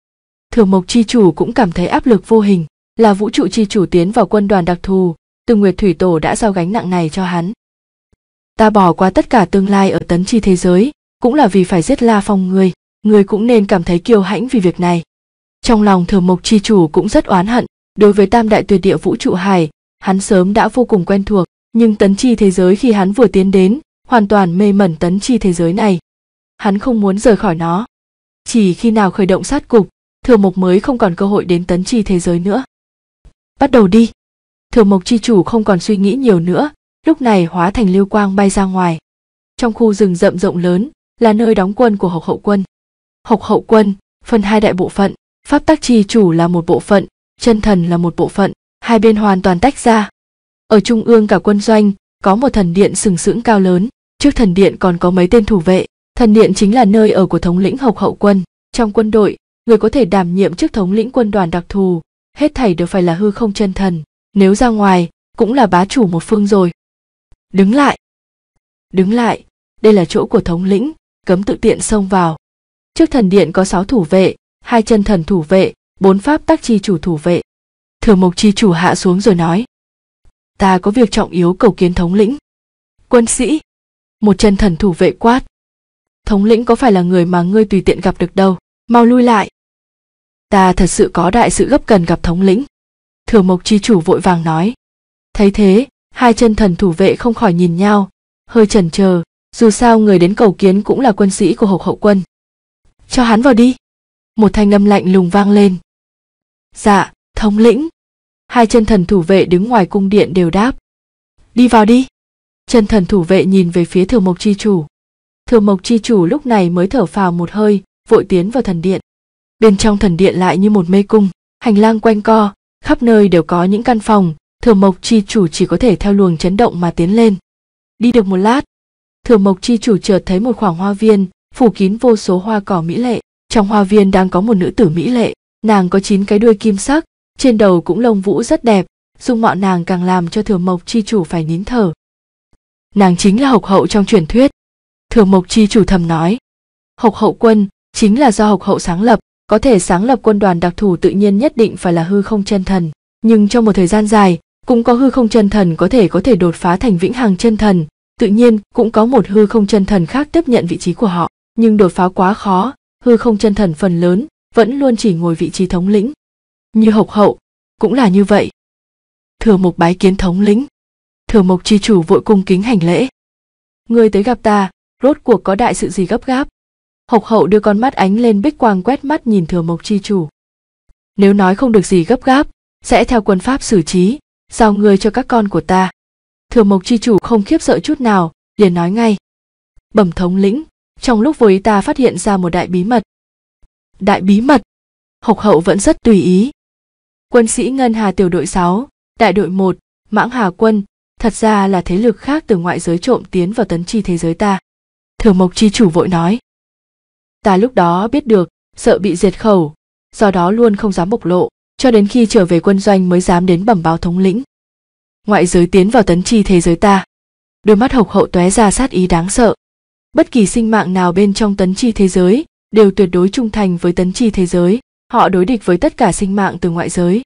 thừa mộc chi chủ cũng cảm thấy áp lực vô hình là vũ trụ chi chủ tiến vào quân đoàn đặc thù từ nguyệt thủy tổ đã giao gánh nặng này cho hắn ta bỏ qua tất cả tương lai ở tấn chi thế giới cũng là vì phải giết la phong người người cũng nên cảm thấy kiêu hãnh vì việc này trong lòng thừa mộc chi chủ cũng rất oán hận đối với tam đại tuyệt địa vũ trụ hải hắn sớm đã vô cùng quen thuộc nhưng tấn chi thế giới khi hắn vừa tiến đến hoàn toàn mê mẩn tấn chi thế giới này hắn không muốn rời khỏi nó chỉ khi nào khởi động sát cục thừa mộc mới không còn cơ hội đến tấn chi thế giới nữa bắt đầu đi thừa mộc chi chủ không còn suy nghĩ nhiều nữa lúc này hóa thành lưu quang bay ra ngoài trong khu rừng rậm rộng lớn là nơi đóng quân của hộc hậu quân hộc hậu quân phân hai đại bộ phận pháp tắc chi chủ là một bộ phận chân thần là một bộ phận hai bên hoàn toàn tách ra ở trung ương cả quân doanh có một thần điện sừng sững cao lớn trước thần điện còn có mấy tên thủ vệ Thần điện chính là nơi ở của thống lĩnh Hộc Hậu quân. Trong quân đội, người có thể đảm nhiệm chức thống lĩnh quân đoàn đặc thù, hết thảy đều phải là hư không chân thần, nếu ra ngoài cũng là bá chủ một phương rồi. Đứng lại. Đứng lại, đây là chỗ của thống lĩnh, cấm tự tiện xông vào. Trước thần điện có sáu thủ vệ, hai chân thần thủ vệ, bốn pháp tác chi chủ thủ vệ. thừa mục chi chủ hạ xuống rồi nói. Ta có việc trọng yếu cầu kiến thống lĩnh. Quân sĩ. Một chân thần thủ vệ quát thống lĩnh có phải là người mà ngươi tùy tiện gặp được đâu mau lui lại ta thật sự có đại sự gấp cần gặp thống lĩnh thừa mộc chi chủ vội vàng nói thấy thế hai chân thần thủ vệ không khỏi nhìn nhau hơi chần chờ dù sao người đến cầu kiến cũng là quân sĩ của hộc hậu quân cho hắn vào đi một thanh âm lạnh lùng vang lên dạ thống lĩnh hai chân thần thủ vệ đứng ngoài cung điện đều đáp đi vào đi chân thần thủ vệ nhìn về phía thừa mộc chi chủ thừa mộc chi chủ lúc này mới thở phào một hơi vội tiến vào thần điện bên trong thần điện lại như một mê cung hành lang quanh co khắp nơi đều có những căn phòng thừa mộc chi chủ chỉ có thể theo luồng chấn động mà tiến lên đi được một lát thừa mộc chi chủ chợt thấy một khoảng hoa viên phủ kín vô số hoa cỏ mỹ lệ trong hoa viên đang có một nữ tử mỹ lệ nàng có chín cái đuôi kim sắc trên đầu cũng lông vũ rất đẹp dung mạo nàng càng làm cho thừa mộc chi chủ phải nín thở nàng chính là hộc hậu trong truyền thuyết thừa mộc chi chủ thầm nói hộc hậu quân chính là do hộc hậu sáng lập có thể sáng lập quân đoàn đặc thù tự nhiên nhất định phải là hư không chân thần nhưng trong một thời gian dài cũng có hư không chân thần có thể có thể đột phá thành vĩnh hằng chân thần tự nhiên cũng có một hư không chân thần khác tiếp nhận vị trí của họ nhưng đột phá quá khó hư không chân thần phần lớn vẫn luôn chỉ ngồi vị trí thống lĩnh như hộc hậu cũng là như vậy thừa mộc bái kiến thống lĩnh thừa mộc chi chủ vội cung kính hành lễ người tới gặp ta rốt cuộc có đại sự gì gấp gáp hộc hậu đưa con mắt ánh lên bích quang quét mắt nhìn thừa mộc chi chủ nếu nói không được gì gấp gáp sẽ theo quân pháp xử trí giao người cho các con của ta thừa mộc chi chủ không khiếp sợ chút nào liền nói ngay bẩm thống lĩnh trong lúc vô ý ta phát hiện ra một đại bí mật đại bí mật hộc hậu vẫn rất tùy ý quân sĩ ngân hà tiểu đội 6, đại đội 1, mãng hà quân thật ra là thế lực khác từ ngoại giới trộm tiến vào tấn chi thế giới ta thừa mộc chi chủ vội nói ta lúc đó biết được sợ bị diệt khẩu do đó luôn không dám bộc lộ cho đến khi trở về quân doanh mới dám đến bẩm báo thống lĩnh ngoại giới tiến vào tấn chi thế giới ta đôi mắt hộc hậu tóe ra sát ý đáng sợ bất kỳ sinh mạng nào bên trong tấn chi thế giới đều tuyệt đối trung thành với tấn chi thế giới họ đối địch với tất cả sinh mạng từ ngoại giới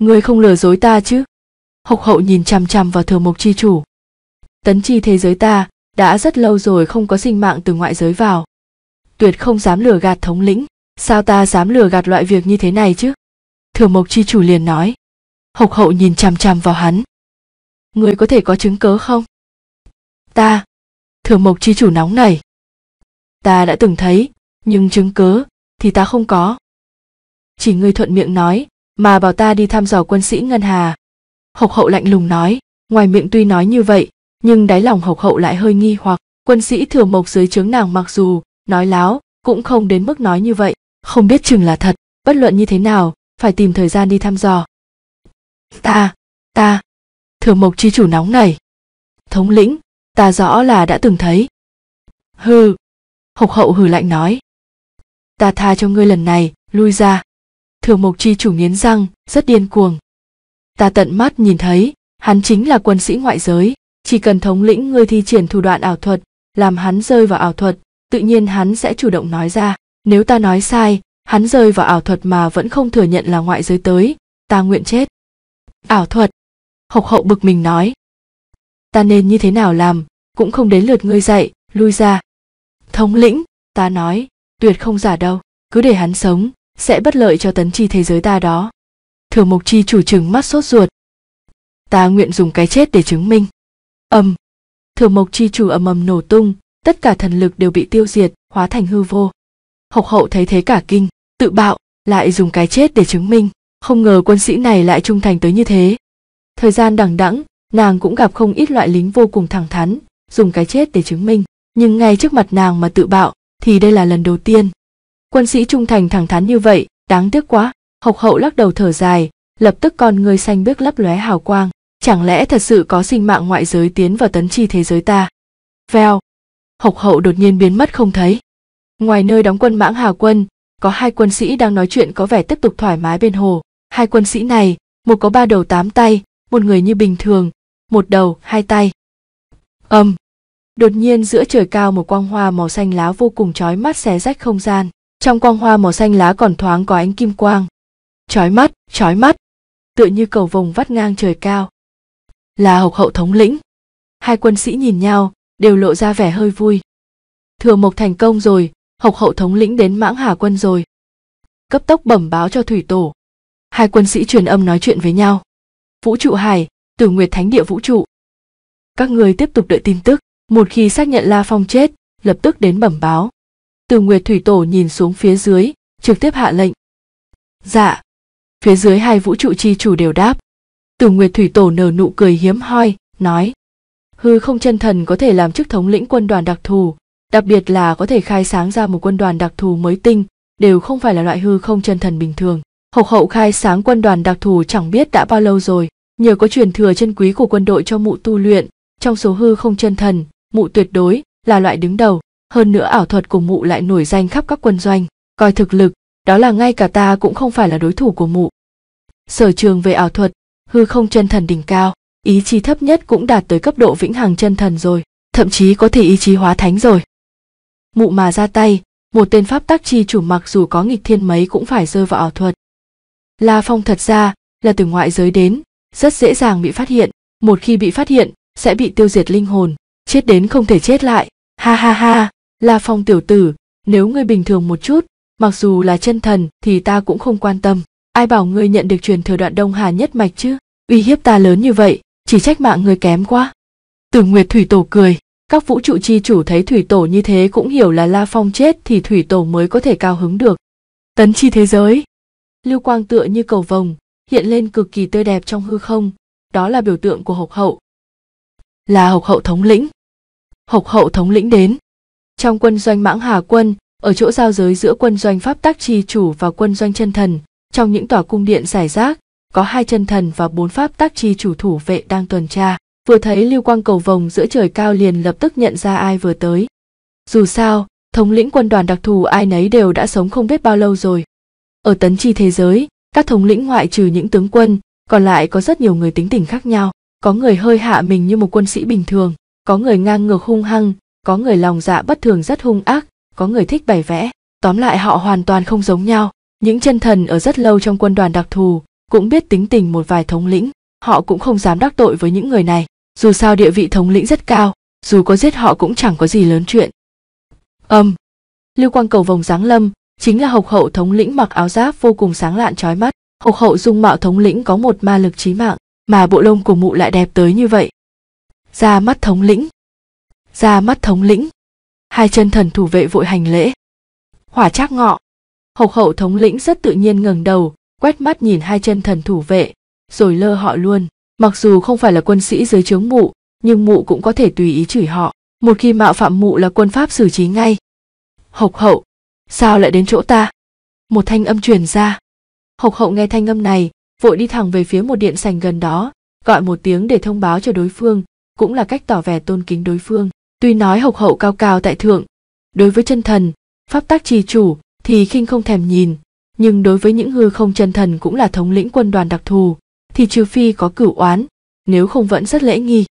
Ngươi không lừa dối ta chứ hộc hậu nhìn chằm chằm vào thừa mộc chi chủ tấn chi thế giới ta đã rất lâu rồi không có sinh mạng từ ngoại giới vào tuyệt không dám lừa gạt thống lĩnh sao ta dám lừa gạt loại việc như thế này chứ thừa mộc chi chủ liền nói hộc hậu nhìn chằm chằm vào hắn người có thể có chứng cớ không ta thừa mộc chi chủ nóng này, ta đã từng thấy nhưng chứng cớ thì ta không có chỉ ngươi thuận miệng nói mà bảo ta đi thăm dò quân sĩ ngân hà hộc hậu lạnh lùng nói ngoài miệng tuy nói như vậy nhưng đáy lòng học hậu lại hơi nghi hoặc quân sĩ thừa mộc dưới trướng nàng mặc dù nói láo cũng không đến mức nói như vậy không biết chừng là thật bất luận như thế nào phải tìm thời gian đi thăm dò ta ta thừa mộc chi chủ nóng này thống lĩnh ta rõ là đã từng thấy hừ hộc hậu hừ lạnh nói ta tha cho ngươi lần này lui ra thừa mộc chi chủ nghiến răng rất điên cuồng ta tận mắt nhìn thấy hắn chính là quân sĩ ngoại giới chỉ cần thống lĩnh ngươi thi triển thủ đoạn ảo thuật làm hắn rơi vào ảo thuật tự nhiên hắn sẽ chủ động nói ra nếu ta nói sai hắn rơi vào ảo thuật mà vẫn không thừa nhận là ngoại giới tới ta nguyện chết ảo thuật hộc hậu bực mình nói ta nên như thế nào làm cũng không đến lượt ngươi dạy lui ra thống lĩnh ta nói tuyệt không giả đâu cứ để hắn sống sẽ bất lợi cho tấn chi thế giới ta đó thừa mộc chi chủ trừng mắt sốt ruột ta nguyện dùng cái chết để chứng minh ầm thừa mộc chi chủ ầm ầm nổ tung tất cả thần lực đều bị tiêu diệt hóa thành hư vô hộc hậu thấy thế cả kinh tự bạo lại dùng cái chết để chứng minh không ngờ quân sĩ này lại trung thành tới như thế thời gian đằng đẵng nàng cũng gặp không ít loại lính vô cùng thẳng thắn dùng cái chết để chứng minh nhưng ngay trước mặt nàng mà tự bạo thì đây là lần đầu tiên quân sĩ trung thành thẳng thắn như vậy đáng tiếc quá hộc hậu lắc đầu thở dài lập tức con người xanh biếc lấp lóe hào quang chẳng lẽ thật sự có sinh mạng ngoại giới tiến vào tấn chi thế giới ta veo hộc hậu đột nhiên biến mất không thấy ngoài nơi đóng quân mãng hà quân có hai quân sĩ đang nói chuyện có vẻ tiếp tục thoải mái bên hồ hai quân sĩ này một có ba đầu tám tay một người như bình thường một đầu hai tay âm um. đột nhiên giữa trời cao một quang hoa màu xanh lá vô cùng chói mắt xé rách không gian trong quang hoa màu xanh lá còn thoáng có ánh kim quang chói mắt chói mắt tựa như cầu vồng vắt ngang trời cao là hộc hậu thống lĩnh hai quân sĩ nhìn nhau đều lộ ra vẻ hơi vui thừa mộc thành công rồi hộc hậu thống lĩnh đến mãng hà quân rồi cấp tốc bẩm báo cho thủy tổ hai quân sĩ truyền âm nói chuyện với nhau vũ trụ hải tử nguyệt thánh địa vũ trụ các người tiếp tục đợi tin tức một khi xác nhận la phong chết lập tức đến bẩm báo từ nguyệt thủy tổ nhìn xuống phía dưới trực tiếp hạ lệnh dạ phía dưới hai vũ trụ chi chủ đều đáp Tử Nguyệt Thủy Tổ nở nụ cười hiếm hoi, nói: "Hư không chân thần có thể làm chức thống lĩnh quân đoàn đặc thù, đặc biệt là có thể khai sáng ra một quân đoàn đặc thù mới tinh, đều không phải là loại hư không chân thần bình thường. Hộc hậu khai sáng quân đoàn đặc thù chẳng biết đã bao lâu rồi, nhờ có truyền thừa chân quý của quân đội cho mụ tu luyện, trong số hư không chân thần, mụ tuyệt đối là loại đứng đầu, hơn nữa ảo thuật của mụ lại nổi danh khắp các quân doanh, coi thực lực, đó là ngay cả ta cũng không phải là đối thủ của mụ. Sở trường về ảo thuật hư không chân thần đỉnh cao ý chí thấp nhất cũng đạt tới cấp độ vĩnh hằng chân thần rồi thậm chí có thể ý chí hóa thánh rồi mụ mà ra tay một tên pháp tắc chi chủ mặc dù có nghịch thiên mấy cũng phải rơi vào ảo thuật la phong thật ra là từ ngoại giới đến rất dễ dàng bị phát hiện một khi bị phát hiện sẽ bị tiêu diệt linh hồn chết đến không thể chết lại ha ha ha la phong tiểu tử nếu ngươi bình thường một chút mặc dù là chân thần thì ta cũng không quan tâm ai bảo ngươi nhận được truyền thừa đoạn đông hà nhất mạch chứ uy hiếp ta lớn như vậy chỉ trách mạng ngươi kém quá tưởng nguyệt thủy tổ cười các vũ trụ chi chủ thấy thủy tổ như thế cũng hiểu là la phong chết thì thủy tổ mới có thể cao hứng được tấn chi thế giới lưu quang tựa như cầu vồng hiện lên cực kỳ tươi đẹp trong hư không đó là biểu tượng của hộc hậu là hộc hậu thống lĩnh hộc hậu thống lĩnh đến trong quân doanh mãng hà quân ở chỗ giao giới giữa quân doanh pháp tác chi chủ và quân doanh chân thần trong những tòa cung điện giải rác có hai chân thần và bốn pháp tác chi chủ thủ vệ đang tuần tra vừa thấy lưu quang cầu vồng giữa trời cao liền lập tức nhận ra ai vừa tới dù sao thống lĩnh quân đoàn đặc thù ai nấy đều đã sống không biết bao lâu rồi ở tấn chi thế giới các thống lĩnh ngoại trừ những tướng quân còn lại có rất nhiều người tính tình khác nhau có người hơi hạ mình như một quân sĩ bình thường có người ngang ngược hung hăng có người lòng dạ bất thường rất hung ác có người thích bày vẽ tóm lại họ hoàn toàn không giống nhau những chân thần ở rất lâu trong quân đoàn đặc thù cũng biết tính tình một vài thống lĩnh, họ cũng không dám đắc tội với những người này, dù sao địa vị thống lĩnh rất cao, dù có giết họ cũng chẳng có gì lớn chuyện. Âm. Um, Lưu Quang Cầu vòng giáng lâm, chính là Hộc Hậu thống lĩnh mặc áo giáp vô cùng sáng lạn chói mắt, Hộc Hậu dung mạo thống lĩnh có một ma lực chí mạng, mà bộ lông của mụ lại đẹp tới như vậy. Ra mắt thống lĩnh. Ra mắt thống lĩnh. Hai chân thần thủ vệ vội hành lễ. Hỏa Trác Ngọ, Hộc hậu thống lĩnh rất tự nhiên ngẩng đầu, quét mắt nhìn hai chân thần thủ vệ, rồi lơ họ luôn. Mặc dù không phải là quân sĩ dưới trướng mụ, nhưng mụ cũng có thể tùy ý chửi họ. Một khi mạo phạm mụ là quân pháp xử trí ngay. Hộc hậu, sao lại đến chỗ ta? Một thanh âm truyền ra. Hộc hậu nghe thanh âm này, vội đi thẳng về phía một điện sành gần đó, gọi một tiếng để thông báo cho đối phương, cũng là cách tỏ vẻ tôn kính đối phương. Tuy nói hộc hậu cao cao tại thượng, đối với chân thần, pháp tác trì chủ, thì khinh không thèm nhìn nhưng đối với những hư không chân thần cũng là thống lĩnh quân đoàn đặc thù thì trừ phi có cửu oán nếu không vẫn rất lễ nghi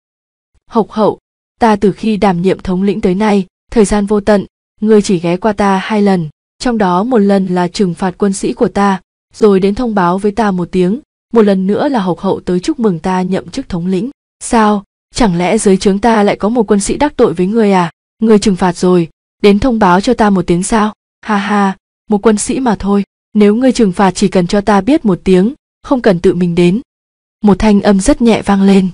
hộc hậu ta từ khi đảm nhiệm thống lĩnh tới nay thời gian vô tận ngươi chỉ ghé qua ta hai lần trong đó một lần là trừng phạt quân sĩ của ta rồi đến thông báo với ta một tiếng một lần nữa là hộc hậu tới chúc mừng ta nhậm chức thống lĩnh sao chẳng lẽ dưới trướng ta lại có một quân sĩ đắc tội với ngươi à ngươi trừng phạt rồi đến thông báo cho ta một tiếng sao ha ha một quân sĩ mà thôi nếu ngươi trừng phạt chỉ cần cho ta biết một tiếng không cần tự mình đến một thanh âm rất nhẹ vang lên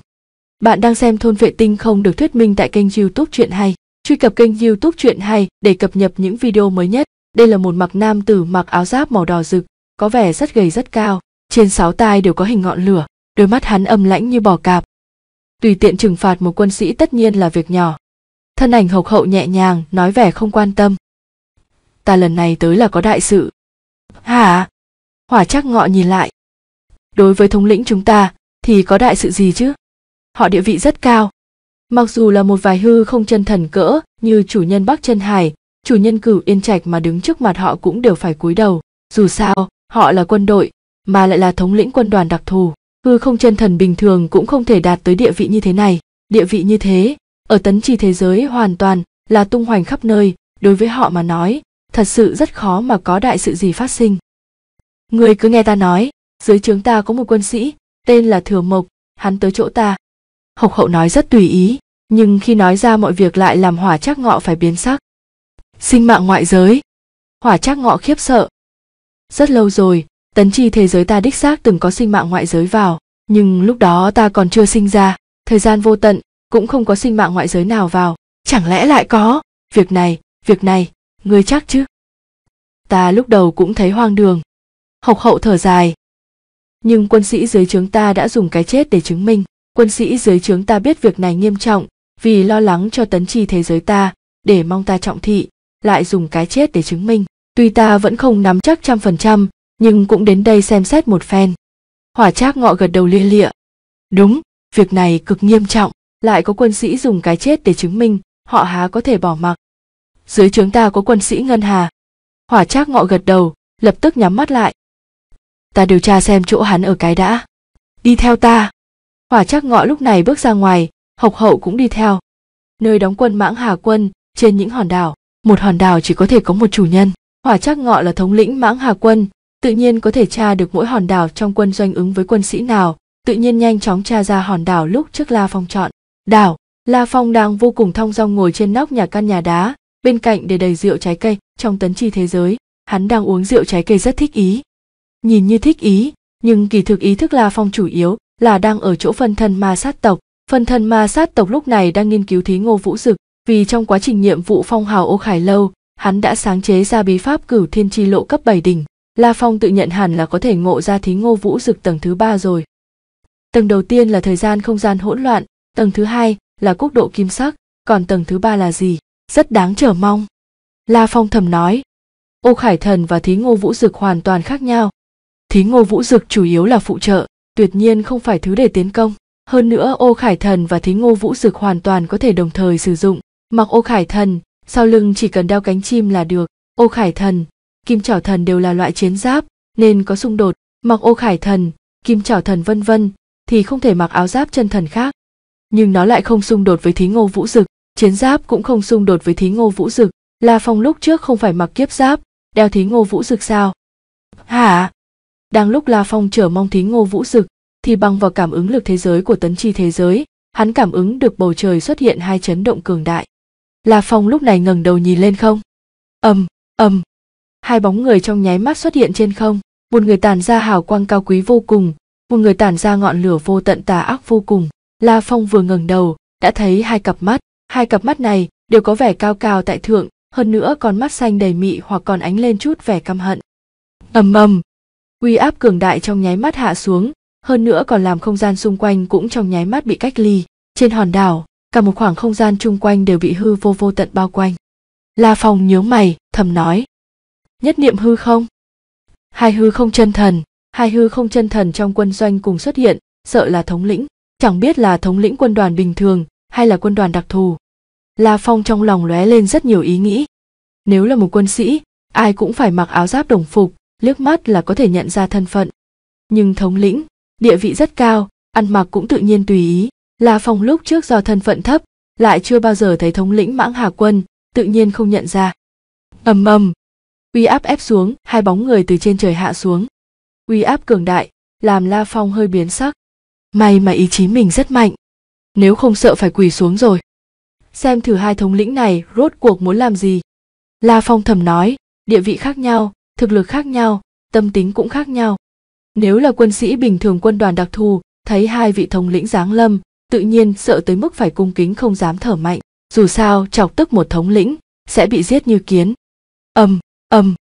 bạn đang xem thôn vệ tinh không được thuyết minh tại kênh youtube chuyện hay truy cập kênh youtube chuyện hay để cập nhật những video mới nhất đây là một mặc nam tử mặc áo giáp màu đỏ rực có vẻ rất gầy rất cao trên sáu tai đều có hình ngọn lửa đôi mắt hắn âm lãnh như bò cạp tùy tiện trừng phạt một quân sĩ tất nhiên là việc nhỏ thân ảnh hộc hậu nhẹ nhàng nói vẻ không quan tâm ta lần này tới là có đại sự hả hỏa chắc ngọ nhìn lại đối với thống lĩnh chúng ta thì có đại sự gì chứ họ địa vị rất cao mặc dù là một vài hư không chân thần cỡ như chủ nhân bắc chân hải chủ nhân cửu yên trạch mà đứng trước mặt họ cũng đều phải cúi đầu dù sao họ là quân đội mà lại là thống lĩnh quân đoàn đặc thù hư không chân thần bình thường cũng không thể đạt tới địa vị như thế này địa vị như thế ở tấn trì thế giới hoàn toàn là tung hoành khắp nơi đối với họ mà nói thật sự rất khó mà có đại sự gì phát sinh. Người cứ nghe ta nói, dưới trướng ta có một quân sĩ, tên là Thừa Mộc, hắn tới chỗ ta. Hộc hậu nói rất tùy ý, nhưng khi nói ra mọi việc lại làm hỏa trác ngọ phải biến sắc. Sinh mạng ngoại giới. Hỏa trác ngọ khiếp sợ. Rất lâu rồi, tấn chi thế giới ta đích xác từng có sinh mạng ngoại giới vào, nhưng lúc đó ta còn chưa sinh ra, thời gian vô tận, cũng không có sinh mạng ngoại giới nào vào. Chẳng lẽ lại có? Việc này, việc này, ngươi chắc chứ ta lúc đầu cũng thấy hoang đường học hậu thở dài nhưng quân sĩ dưới trướng ta đã dùng cái chết để chứng minh quân sĩ dưới trướng ta biết việc này nghiêm trọng vì lo lắng cho tấn chi thế giới ta để mong ta trọng thị lại dùng cái chết để chứng minh tuy ta vẫn không nắm chắc trăm phần trăm nhưng cũng đến đây xem xét một phen hỏa trác ngọ gật đầu lia lịa đúng việc này cực nghiêm trọng lại có quân sĩ dùng cái chết để chứng minh họ há có thể bỏ mặc dưới trướng ta có quân sĩ ngân hà hỏa trác ngọ gật đầu lập tức nhắm mắt lại ta điều tra xem chỗ hắn ở cái đã đi theo ta hỏa trác ngọ lúc này bước ra ngoài học hậu cũng đi theo nơi đóng quân mãng hà quân trên những hòn đảo một hòn đảo chỉ có thể có một chủ nhân hỏa trác ngọ là thống lĩnh mãng hà quân tự nhiên có thể tra được mỗi hòn đảo trong quân doanh ứng với quân sĩ nào tự nhiên nhanh chóng tra ra hòn đảo lúc trước la phong chọn đảo la phong đang vô cùng thong dong ngồi trên nóc nhà căn nhà đá bên cạnh để đầy rượu trái cây trong tấn chi thế giới hắn đang uống rượu trái cây rất thích ý nhìn như thích ý nhưng kỳ thực ý thức la phong chủ yếu là đang ở chỗ phân thân ma sát tộc phân thân ma sát tộc lúc này đang nghiên cứu thí ngô vũ dực vì trong quá trình nhiệm vụ phong hào ô khải lâu hắn đã sáng chế ra bí pháp cửu thiên tri lộ cấp bảy đỉnh la phong tự nhận hẳn là có thể ngộ ra thí ngô vũ dực tầng thứ ba rồi tầng đầu tiên là thời gian không gian hỗn loạn tầng thứ hai là quốc độ kim sắc còn tầng thứ ba là gì rất đáng chờ mong la phong thầm nói ô khải thần và thí ngô vũ dực hoàn toàn khác nhau thí ngô vũ dực chủ yếu là phụ trợ tuyệt nhiên không phải thứ để tiến công hơn nữa ô khải thần và thí ngô vũ dực hoàn toàn có thể đồng thời sử dụng mặc ô khải thần sau lưng chỉ cần đeo cánh chim là được ô khải thần kim chảo thần đều là loại chiến giáp nên có xung đột mặc ô khải thần kim chảo thần vân vân thì không thể mặc áo giáp chân thần khác nhưng nó lại không xung đột với thí ngô vũ dực chiến giáp cũng không xung đột với thí ngô vũ dực la phong lúc trước không phải mặc kiếp giáp đeo thí ngô vũ dực sao hả đang lúc la phong trở mong thí ngô vũ dực thì bằng vào cảm ứng lực thế giới của tấn chi thế giới hắn cảm ứng được bầu trời xuất hiện hai chấn động cường đại la phong lúc này ngẩng đầu nhìn lên không ầm ầm hai bóng người trong nháy mắt xuất hiện trên không một người tàn ra hào quang cao quý vô cùng một người tàn ra ngọn lửa vô tận tà ác vô cùng la phong vừa ngẩng đầu đã thấy hai cặp mắt hai cặp mắt này đều có vẻ cao cao tại thượng hơn nữa còn mắt xanh đầy mị hoặc còn ánh lên chút vẻ căm hận ầm ầm uy áp cường đại trong nháy mắt hạ xuống hơn nữa còn làm không gian xung quanh cũng trong nháy mắt bị cách ly trên hòn đảo cả một khoảng không gian chung quanh đều bị hư vô vô tận bao quanh la phong nhớ mày thầm nói nhất niệm hư không hai hư không chân thần hai hư không chân thần trong quân doanh cùng xuất hiện sợ là thống lĩnh chẳng biết là thống lĩnh quân đoàn bình thường hay là quân đoàn đặc thù La Phong trong lòng lóe lên rất nhiều ý nghĩ. Nếu là một quân sĩ, ai cũng phải mặc áo giáp đồng phục, liếc mắt là có thể nhận ra thân phận. Nhưng thống lĩnh, địa vị rất cao, ăn mặc cũng tự nhiên tùy ý. La Phong lúc trước do thân phận thấp, lại chưa bao giờ thấy thống lĩnh mãng hà quân, tự nhiên không nhận ra. ầm ầm, uy áp ép xuống, hai bóng người từ trên trời hạ xuống. Uy áp cường đại, làm La Phong hơi biến sắc. May mà ý chí mình rất mạnh, nếu không sợ phải quỳ xuống rồi xem thử hai thống lĩnh này rốt cuộc muốn làm gì. La Phong thầm nói, địa vị khác nhau, thực lực khác nhau, tâm tính cũng khác nhau. Nếu là quân sĩ bình thường quân đoàn đặc thù, thấy hai vị thống lĩnh giáng lâm, tự nhiên sợ tới mức phải cung kính không dám thở mạnh, dù sao chọc tức một thống lĩnh, sẽ bị giết như kiến. Ầm, ầm.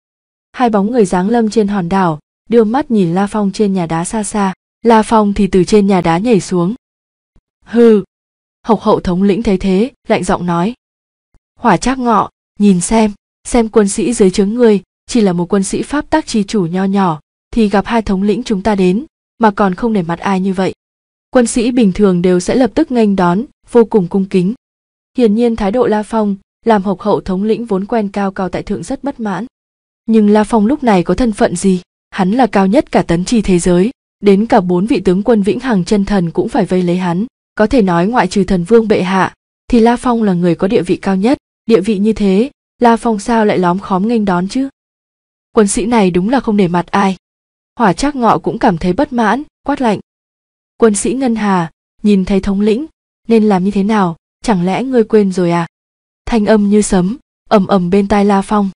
Hai bóng người giáng lâm trên hòn đảo, đưa mắt nhìn La Phong trên nhà đá xa xa, La Phong thì từ trên nhà đá nhảy xuống. Hừ, Hộc hậu thống lĩnh thấy thế, lạnh giọng nói. Hỏa trác ngọ, nhìn xem, xem quân sĩ dưới chướng ngươi chỉ là một quân sĩ pháp tác chi chủ nho nhỏ, thì gặp hai thống lĩnh chúng ta đến, mà còn không để mặt ai như vậy. Quân sĩ bình thường đều sẽ lập tức nghênh đón, vô cùng cung kính. Hiển nhiên thái độ La Phong, làm hộc hậu thống lĩnh vốn quen cao cao tại thượng rất bất mãn. Nhưng La Phong lúc này có thân phận gì? Hắn là cao nhất cả tấn chi thế giới, đến cả bốn vị tướng quân vĩnh hằng chân thần cũng phải vây lấy hắn, có thể nói ngoại trừ thần vương bệ hạ thì la phong là người có địa vị cao nhất địa vị như thế la phong sao lại lóm khóm nghênh đón chứ quân sĩ này đúng là không để mặt ai hỏa trác ngọ cũng cảm thấy bất mãn quát lạnh quân sĩ ngân hà nhìn thấy thống lĩnh nên làm như thế nào chẳng lẽ ngươi quên rồi à thanh âm như sấm ầm ầm bên tai la phong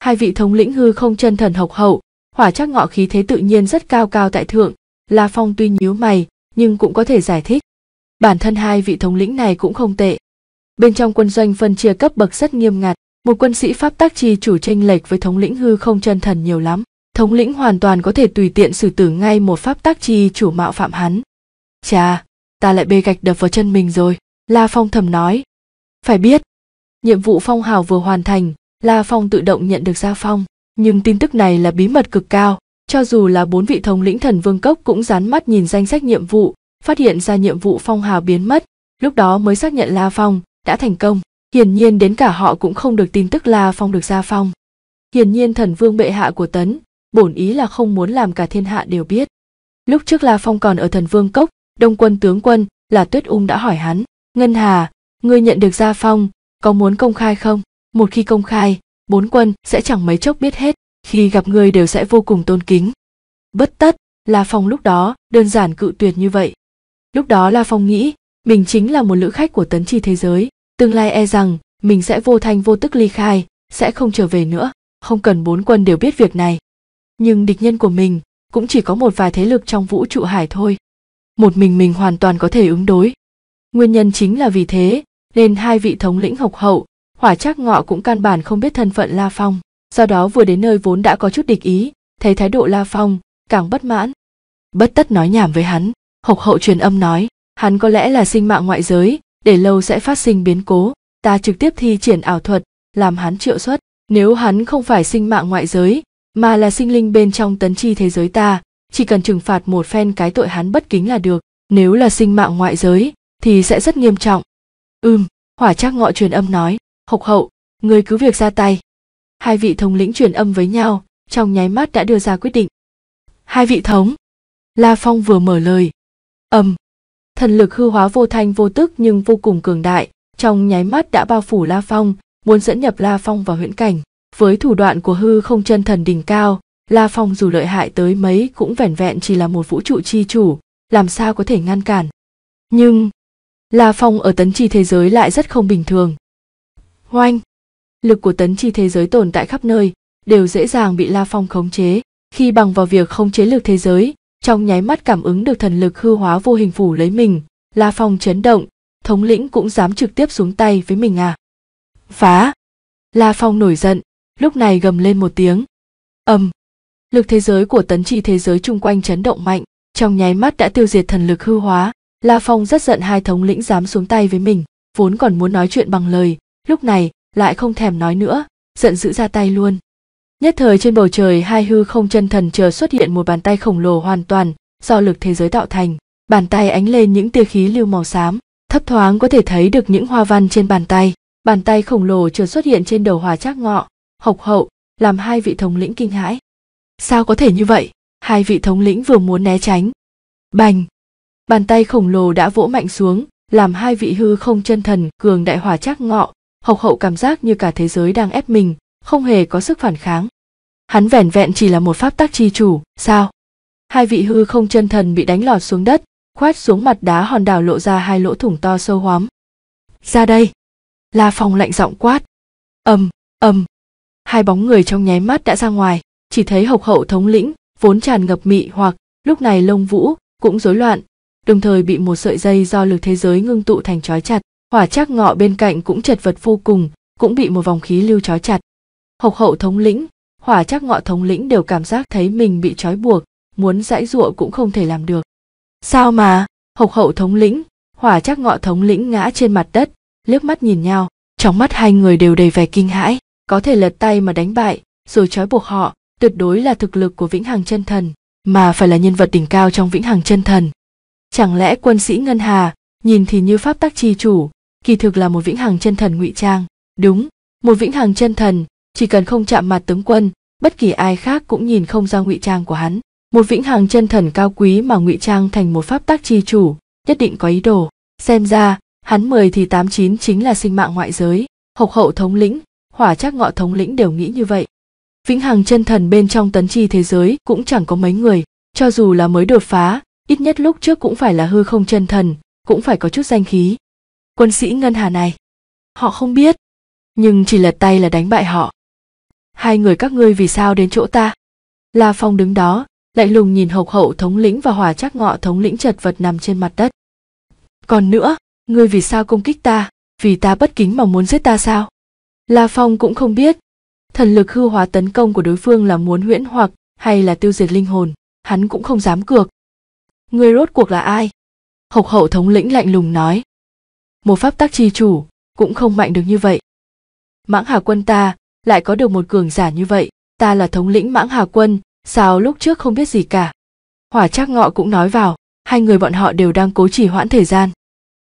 hai vị thống lĩnh hư không chân thần hộc hậu hỏa trác ngọ khí thế tự nhiên rất cao cao tại thượng la phong tuy nhíu mày nhưng cũng có thể giải thích Bản thân hai vị thống lĩnh này cũng không tệ. Bên trong quân doanh phân chia cấp bậc rất nghiêm ngặt, một quân sĩ pháp tác chi chủ tranh lệch với thống lĩnh hư không chân thần nhiều lắm. Thống lĩnh hoàn toàn có thể tùy tiện xử tử ngay một pháp tác chi chủ mạo phạm hắn. Chà, ta lại bê gạch đập vào chân mình rồi, La Phong thầm nói. Phải biết, nhiệm vụ phong hào vừa hoàn thành, La Phong tự động nhận được gia phong, nhưng tin tức này là bí mật cực cao, cho dù là bốn vị thống lĩnh thần vương cốc cũng dán mắt nhìn danh sách nhiệm vụ, phát hiện ra nhiệm vụ phong hào biến mất lúc đó mới xác nhận la phong đã thành công hiển nhiên đến cả họ cũng không được tin tức la phong được ra phong hiển nhiên thần vương bệ hạ của tấn bổn ý là không muốn làm cả thiên hạ đều biết lúc trước la phong còn ở thần vương cốc đông quân tướng quân là tuyết ung đã hỏi hắn ngân hà ngươi nhận được gia phong có muốn công khai không một khi công khai bốn quân sẽ chẳng mấy chốc biết hết khi gặp ngươi đều sẽ vô cùng tôn kính bất tất la phong lúc đó đơn giản cự tuyệt như vậy lúc đó la phong nghĩ mình chính là một lữ khách của tấn chi thế giới tương lai e rằng mình sẽ vô thanh vô tức ly khai sẽ không trở về nữa không cần bốn quân đều biết việc này nhưng địch nhân của mình cũng chỉ có một vài thế lực trong vũ trụ hải thôi một mình mình hoàn toàn có thể ứng đối nguyên nhân chính là vì thế nên hai vị thống lĩnh học hậu hỏa trác ngọ cũng căn bản không biết thân phận la phong do đó vừa đến nơi vốn đã có chút địch ý thấy thái độ la phong càng bất mãn bất tất nói nhảm với hắn Hộc hậu truyền âm nói, hắn có lẽ là sinh mạng ngoại giới, để lâu sẽ phát sinh biến cố, ta trực tiếp thi triển ảo thuật, làm hắn triệu xuất. Nếu hắn không phải sinh mạng ngoại giới, mà là sinh linh bên trong tấn chi thế giới ta, chỉ cần trừng phạt một phen cái tội hắn bất kính là được. Nếu là sinh mạng ngoại giới, thì sẽ rất nghiêm trọng. Ừm, hỏa trác ngọ truyền âm nói, hộc hậu, người cứ việc ra tay. Hai vị thống lĩnh truyền âm với nhau, trong nháy mắt đã đưa ra quyết định. Hai vị thống. La Phong vừa mở lời, ầm thần lực hư hóa vô thanh vô tức nhưng vô cùng cường đại trong nháy mắt đã bao phủ la phong muốn dẫn nhập la phong vào huyễn cảnh với thủ đoạn của hư không chân thần đỉnh cao la phong dù lợi hại tới mấy cũng vẻn vẹn chỉ là một vũ trụ chi chủ làm sao có thể ngăn cản nhưng la phong ở tấn chi thế giới lại rất không bình thường hoanh lực của tấn chi thế giới tồn tại khắp nơi đều dễ dàng bị la phong khống chế khi bằng vào việc khống chế lực thế giới trong nháy mắt cảm ứng được thần lực hư hóa vô hình phủ lấy mình la phong chấn động thống lĩnh cũng dám trực tiếp xuống tay với mình à phá la phong nổi giận lúc này gầm lên một tiếng ầm lực thế giới của tấn trị thế giới chung quanh chấn động mạnh trong nháy mắt đã tiêu diệt thần lực hư hóa la phong rất giận hai thống lĩnh dám xuống tay với mình vốn còn muốn nói chuyện bằng lời lúc này lại không thèm nói nữa giận dữ ra tay luôn Nhất thời trên bầu trời hai hư không chân thần chờ xuất hiện một bàn tay khổng lồ hoàn toàn do lực thế giới tạo thành. Bàn tay ánh lên những tia khí lưu màu xám, thấp thoáng có thể thấy được những hoa văn trên bàn tay. Bàn tay khổng lồ chợt xuất hiện trên đầu hòa trác ngọ, hộc hậu, làm hai vị thống lĩnh kinh hãi. Sao có thể như vậy? Hai vị thống lĩnh vừa muốn né tránh. Bành! Bàn tay khổng lồ đã vỗ mạnh xuống, làm hai vị hư không chân thần cường đại hỏa trác ngọ, hộc hậu cảm giác như cả thế giới đang ép mình, không hề có sức phản kháng hắn vẻn vẹn chỉ là một pháp tắc chi chủ sao hai vị hư không chân thần bị đánh lọt xuống đất khoét xuống mặt đá hòn đảo lộ ra hai lỗ thủng to sâu hoắm ra đây la phong lạnh giọng quát ầm ầm hai bóng người trong nháy mắt đã ra ngoài chỉ thấy hộc hậu thống lĩnh vốn tràn ngập mị hoặc lúc này lông vũ cũng rối loạn đồng thời bị một sợi dây do lực thế giới ngưng tụ thành trói chặt hỏa trác ngọ bên cạnh cũng chật vật vô cùng cũng bị một vòng khí lưu trói chặt hộc hậu thống lĩnh hỏa chắc ngọ thống lĩnh đều cảm giác thấy mình bị trói buộc muốn dãy giụa cũng không thể làm được sao mà hộc hậu thống lĩnh hỏa chắc ngọ thống lĩnh ngã trên mặt đất liếc mắt nhìn nhau trong mắt hai người đều đầy vẻ kinh hãi có thể lật tay mà đánh bại rồi trói buộc họ tuyệt đối là thực lực của vĩnh hằng chân thần mà phải là nhân vật đỉnh cao trong vĩnh hằng chân thần chẳng lẽ quân sĩ ngân hà nhìn thì như pháp tắc chi chủ kỳ thực là một vĩnh hằng chân thần ngụy trang đúng một vĩnh hằng chân thần chỉ cần không chạm mặt tướng quân bất kỳ ai khác cũng nhìn không ra ngụy trang của hắn một vĩnh hằng chân thần cao quý mà ngụy trang thành một pháp tác chi chủ nhất định có ý đồ xem ra hắn mười thì tám chín chính là sinh mạng ngoại giới hộc hậu thống lĩnh hỏa trác ngọ thống lĩnh đều nghĩ như vậy vĩnh hằng chân thần bên trong tấn chi thế giới cũng chẳng có mấy người cho dù là mới đột phá ít nhất lúc trước cũng phải là hư không chân thần cũng phải có chút danh khí quân sĩ ngân hà này họ không biết nhưng chỉ lật tay là đánh bại họ hai người các ngươi vì sao đến chỗ ta la phong đứng đó lạnh lùng nhìn hộc hậu thống lĩnh và Hòa trác ngọ thống lĩnh chật vật nằm trên mặt đất còn nữa ngươi vì sao công kích ta vì ta bất kính mà muốn giết ta sao la phong cũng không biết thần lực hư hóa tấn công của đối phương là muốn huyễn hoặc hay là tiêu diệt linh hồn hắn cũng không dám cược ngươi rốt cuộc là ai hộc hậu thống lĩnh lạnh lùng nói một pháp tắc chi chủ cũng không mạnh được như vậy mãng hà quân ta lại có được một cường giả như vậy ta là thống lĩnh mãng hà quân sao lúc trước không biết gì cả hỏa trác ngọ cũng nói vào hai người bọn họ đều đang cố trì hoãn thời gian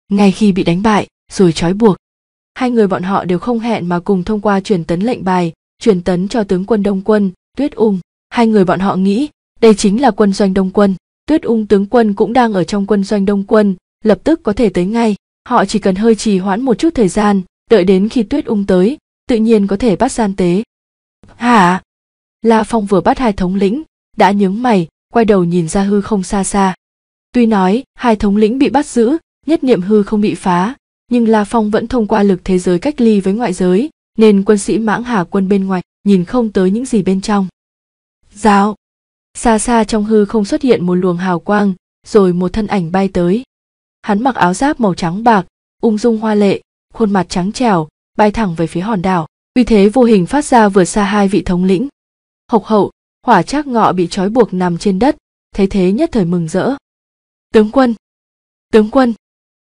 ngay khi bị đánh bại rồi trói buộc hai người bọn họ đều không hẹn mà cùng thông qua truyền tấn lệnh bài truyền tấn cho tướng quân đông quân tuyết ung hai người bọn họ nghĩ đây chính là quân doanh đông quân tuyết ung tướng quân cũng đang ở trong quân doanh đông quân lập tức có thể tới ngay họ chỉ cần hơi trì hoãn một chút thời gian đợi đến khi tuyết ung tới tự nhiên có thể bắt gian tế hả la phong vừa bắt hai thống lĩnh đã nhướng mày quay đầu nhìn ra hư không xa xa tuy nói hai thống lĩnh bị bắt giữ nhất niệm hư không bị phá nhưng la phong vẫn thông qua lực thế giới cách ly với ngoại giới nên quân sĩ mãng hà quân bên ngoài nhìn không tới những gì bên trong giáo xa xa trong hư không xuất hiện một luồng hào quang rồi một thân ảnh bay tới hắn mặc áo giáp màu trắng bạc ung dung hoa lệ khuôn mặt trắng trẻo bay thẳng về phía hòn đảo uy thế vô hình phát ra vượt xa hai vị thống lĩnh hộc hậu hỏa trác ngọ bị trói buộc nằm trên đất thấy thế nhất thời mừng rỡ tướng quân tướng quân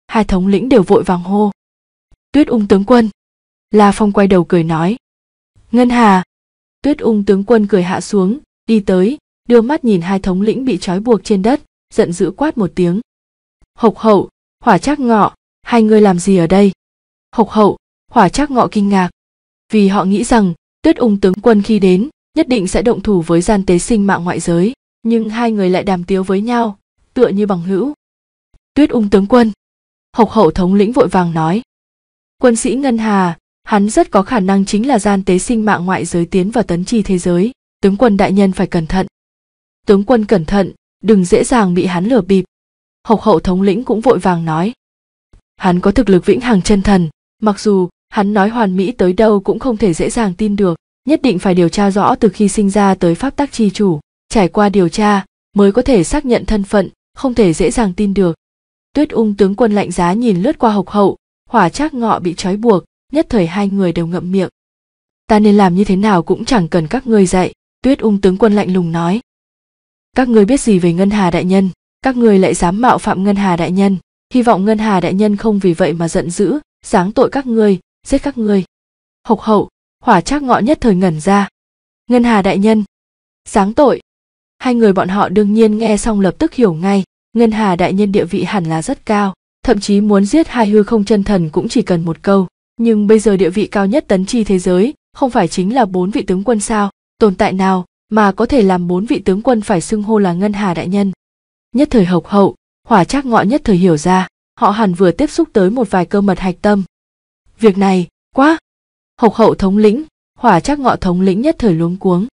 hai thống lĩnh đều vội vàng hô tuyết ung tướng quân la phong quay đầu cười nói ngân hà tuyết ung tướng quân cười hạ xuống đi tới đưa mắt nhìn hai thống lĩnh bị trói buộc trên đất giận dữ quát một tiếng hộc hậu hỏa trác ngọ hai người làm gì ở đây hộc hậu hỏa trác ngọ kinh ngạc vì họ nghĩ rằng tuyết ung tướng quân khi đến nhất định sẽ động thủ với gian tế sinh mạng ngoại giới nhưng hai người lại đàm tiếu với nhau tựa như bằng hữu tuyết ung tướng quân hộc hậu thống lĩnh vội vàng nói quân sĩ ngân hà hắn rất có khả năng chính là gian tế sinh mạng ngoại giới tiến vào tấn chi thế giới tướng quân đại nhân phải cẩn thận tướng quân cẩn thận đừng dễ dàng bị hắn lừa bịp hộc hậu thống lĩnh cũng vội vàng nói hắn có thực lực vĩnh hằng chân thần mặc dù Hắn nói hoàn mỹ tới đâu cũng không thể dễ dàng tin được, nhất định phải điều tra rõ từ khi sinh ra tới pháp tắc chi chủ, trải qua điều tra mới có thể xác nhận thân phận, không thể dễ dàng tin được. Tuyết Ung tướng quân lạnh giá nhìn lướt qua Hộc Hậu, hỏa trác ngọ bị trói buộc, nhất thời hai người đều ngậm miệng. Ta nên làm như thế nào cũng chẳng cần các ngươi dạy, Tuyết Ung tướng quân lạnh lùng nói. Các ngươi biết gì về Ngân Hà đại nhân, các ngươi lại dám mạo phạm Ngân Hà đại nhân, hy vọng Ngân Hà đại nhân không vì vậy mà giận dữ, giáng tội các ngươi, giết các ngươi hộc hậu hỏa trác ngọ nhất thời ngẩn ra ngân hà đại nhân sáng tội hai người bọn họ đương nhiên nghe xong lập tức hiểu ngay ngân hà đại nhân địa vị hẳn là rất cao thậm chí muốn giết hai hư không chân thần cũng chỉ cần một câu nhưng bây giờ địa vị cao nhất tấn chi thế giới không phải chính là bốn vị tướng quân sao tồn tại nào mà có thể làm bốn vị tướng quân phải xưng hô là ngân hà đại nhân nhất thời hộc hậu hỏa trác ngọ nhất thời hiểu ra họ hẳn vừa tiếp xúc tới một vài cơ mật hạch tâm việc này quá hộc hậu thống lĩnh hỏa chắc ngọ thống lĩnh nhất thời luống cuống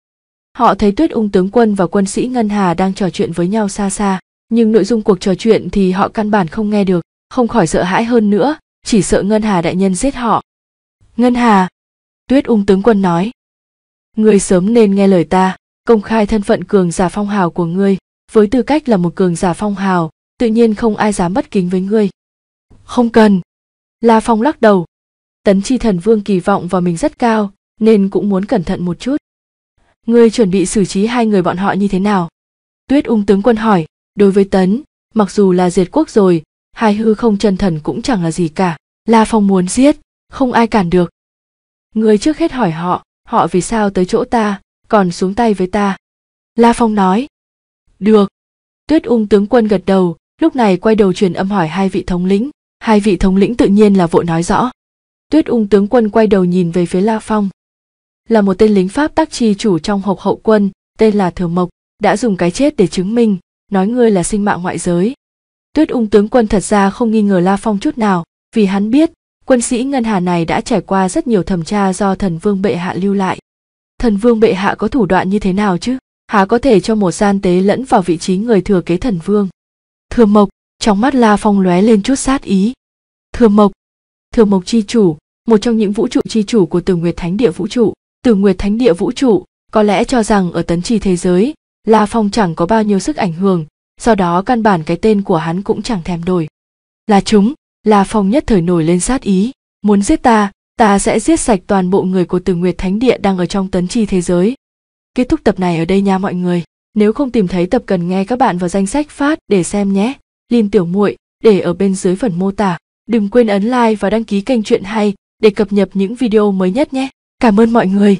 họ thấy tuyết ung tướng quân và quân sĩ ngân hà đang trò chuyện với nhau xa xa nhưng nội dung cuộc trò chuyện thì họ căn bản không nghe được không khỏi sợ hãi hơn nữa chỉ sợ ngân hà đại nhân giết họ ngân hà tuyết ung tướng quân nói ngươi sớm nên nghe lời ta công khai thân phận cường giả phong hào của ngươi với tư cách là một cường giả phong hào tự nhiên không ai dám bất kính với ngươi không cần la phong lắc đầu tấn chi thần vương kỳ vọng vào mình rất cao nên cũng muốn cẩn thận một chút ngươi chuẩn bị xử trí hai người bọn họ như thế nào tuyết ung tướng quân hỏi đối với tấn mặc dù là diệt quốc rồi hai hư không chân thần cũng chẳng là gì cả la phong muốn giết không ai cản được ngươi trước hết hỏi họ họ vì sao tới chỗ ta còn xuống tay với ta la phong nói được tuyết ung tướng quân gật đầu lúc này quay đầu truyền âm hỏi hai vị thống lĩnh hai vị thống lĩnh tự nhiên là vội nói rõ Tuyết Ung tướng quân quay đầu nhìn về phía La Phong. Là một tên lính Pháp tác chi chủ trong hộp hậu quân, tên là Thừa Mộc, đã dùng cái chết để chứng minh, nói ngươi là sinh mạng ngoại giới. Tuyết Ung tướng quân thật ra không nghi ngờ La Phong chút nào, vì hắn biết, quân sĩ ngân hà này đã trải qua rất nhiều thẩm tra do thần vương bệ hạ lưu lại. Thần vương bệ hạ có thủ đoạn như thế nào chứ? Há có thể cho một gian tế lẫn vào vị trí người thừa kế thần vương. Thừa Mộc, trong mắt La Phong lóe lên chút sát ý. Thừa Mộc, Thừa Mộc Chi Chủ, một trong những vũ trụ chi chủ của Tử Nguyệt Thánh Địa Vũ Trụ. Tử Nguyệt Thánh Địa Vũ Trụ có lẽ cho rằng ở tấn trì thế giới, La Phong chẳng có bao nhiêu sức ảnh hưởng, do đó căn bản cái tên của hắn cũng chẳng thèm đổi. Là chúng, La Phong nhất thời nổi lên sát ý, muốn giết ta, ta sẽ giết sạch toàn bộ người của Tử Nguyệt Thánh Địa đang ở trong tấn chi thế giới. Kết thúc tập này ở đây nha mọi người. Nếu không tìm thấy tập cần nghe các bạn vào danh sách phát để xem nhé. Lin tiểu muội để ở bên dưới phần mô tả. Đừng quên ấn like và đăng ký kênh Chuyện Hay để cập nhật những video mới nhất nhé. Cảm ơn mọi người.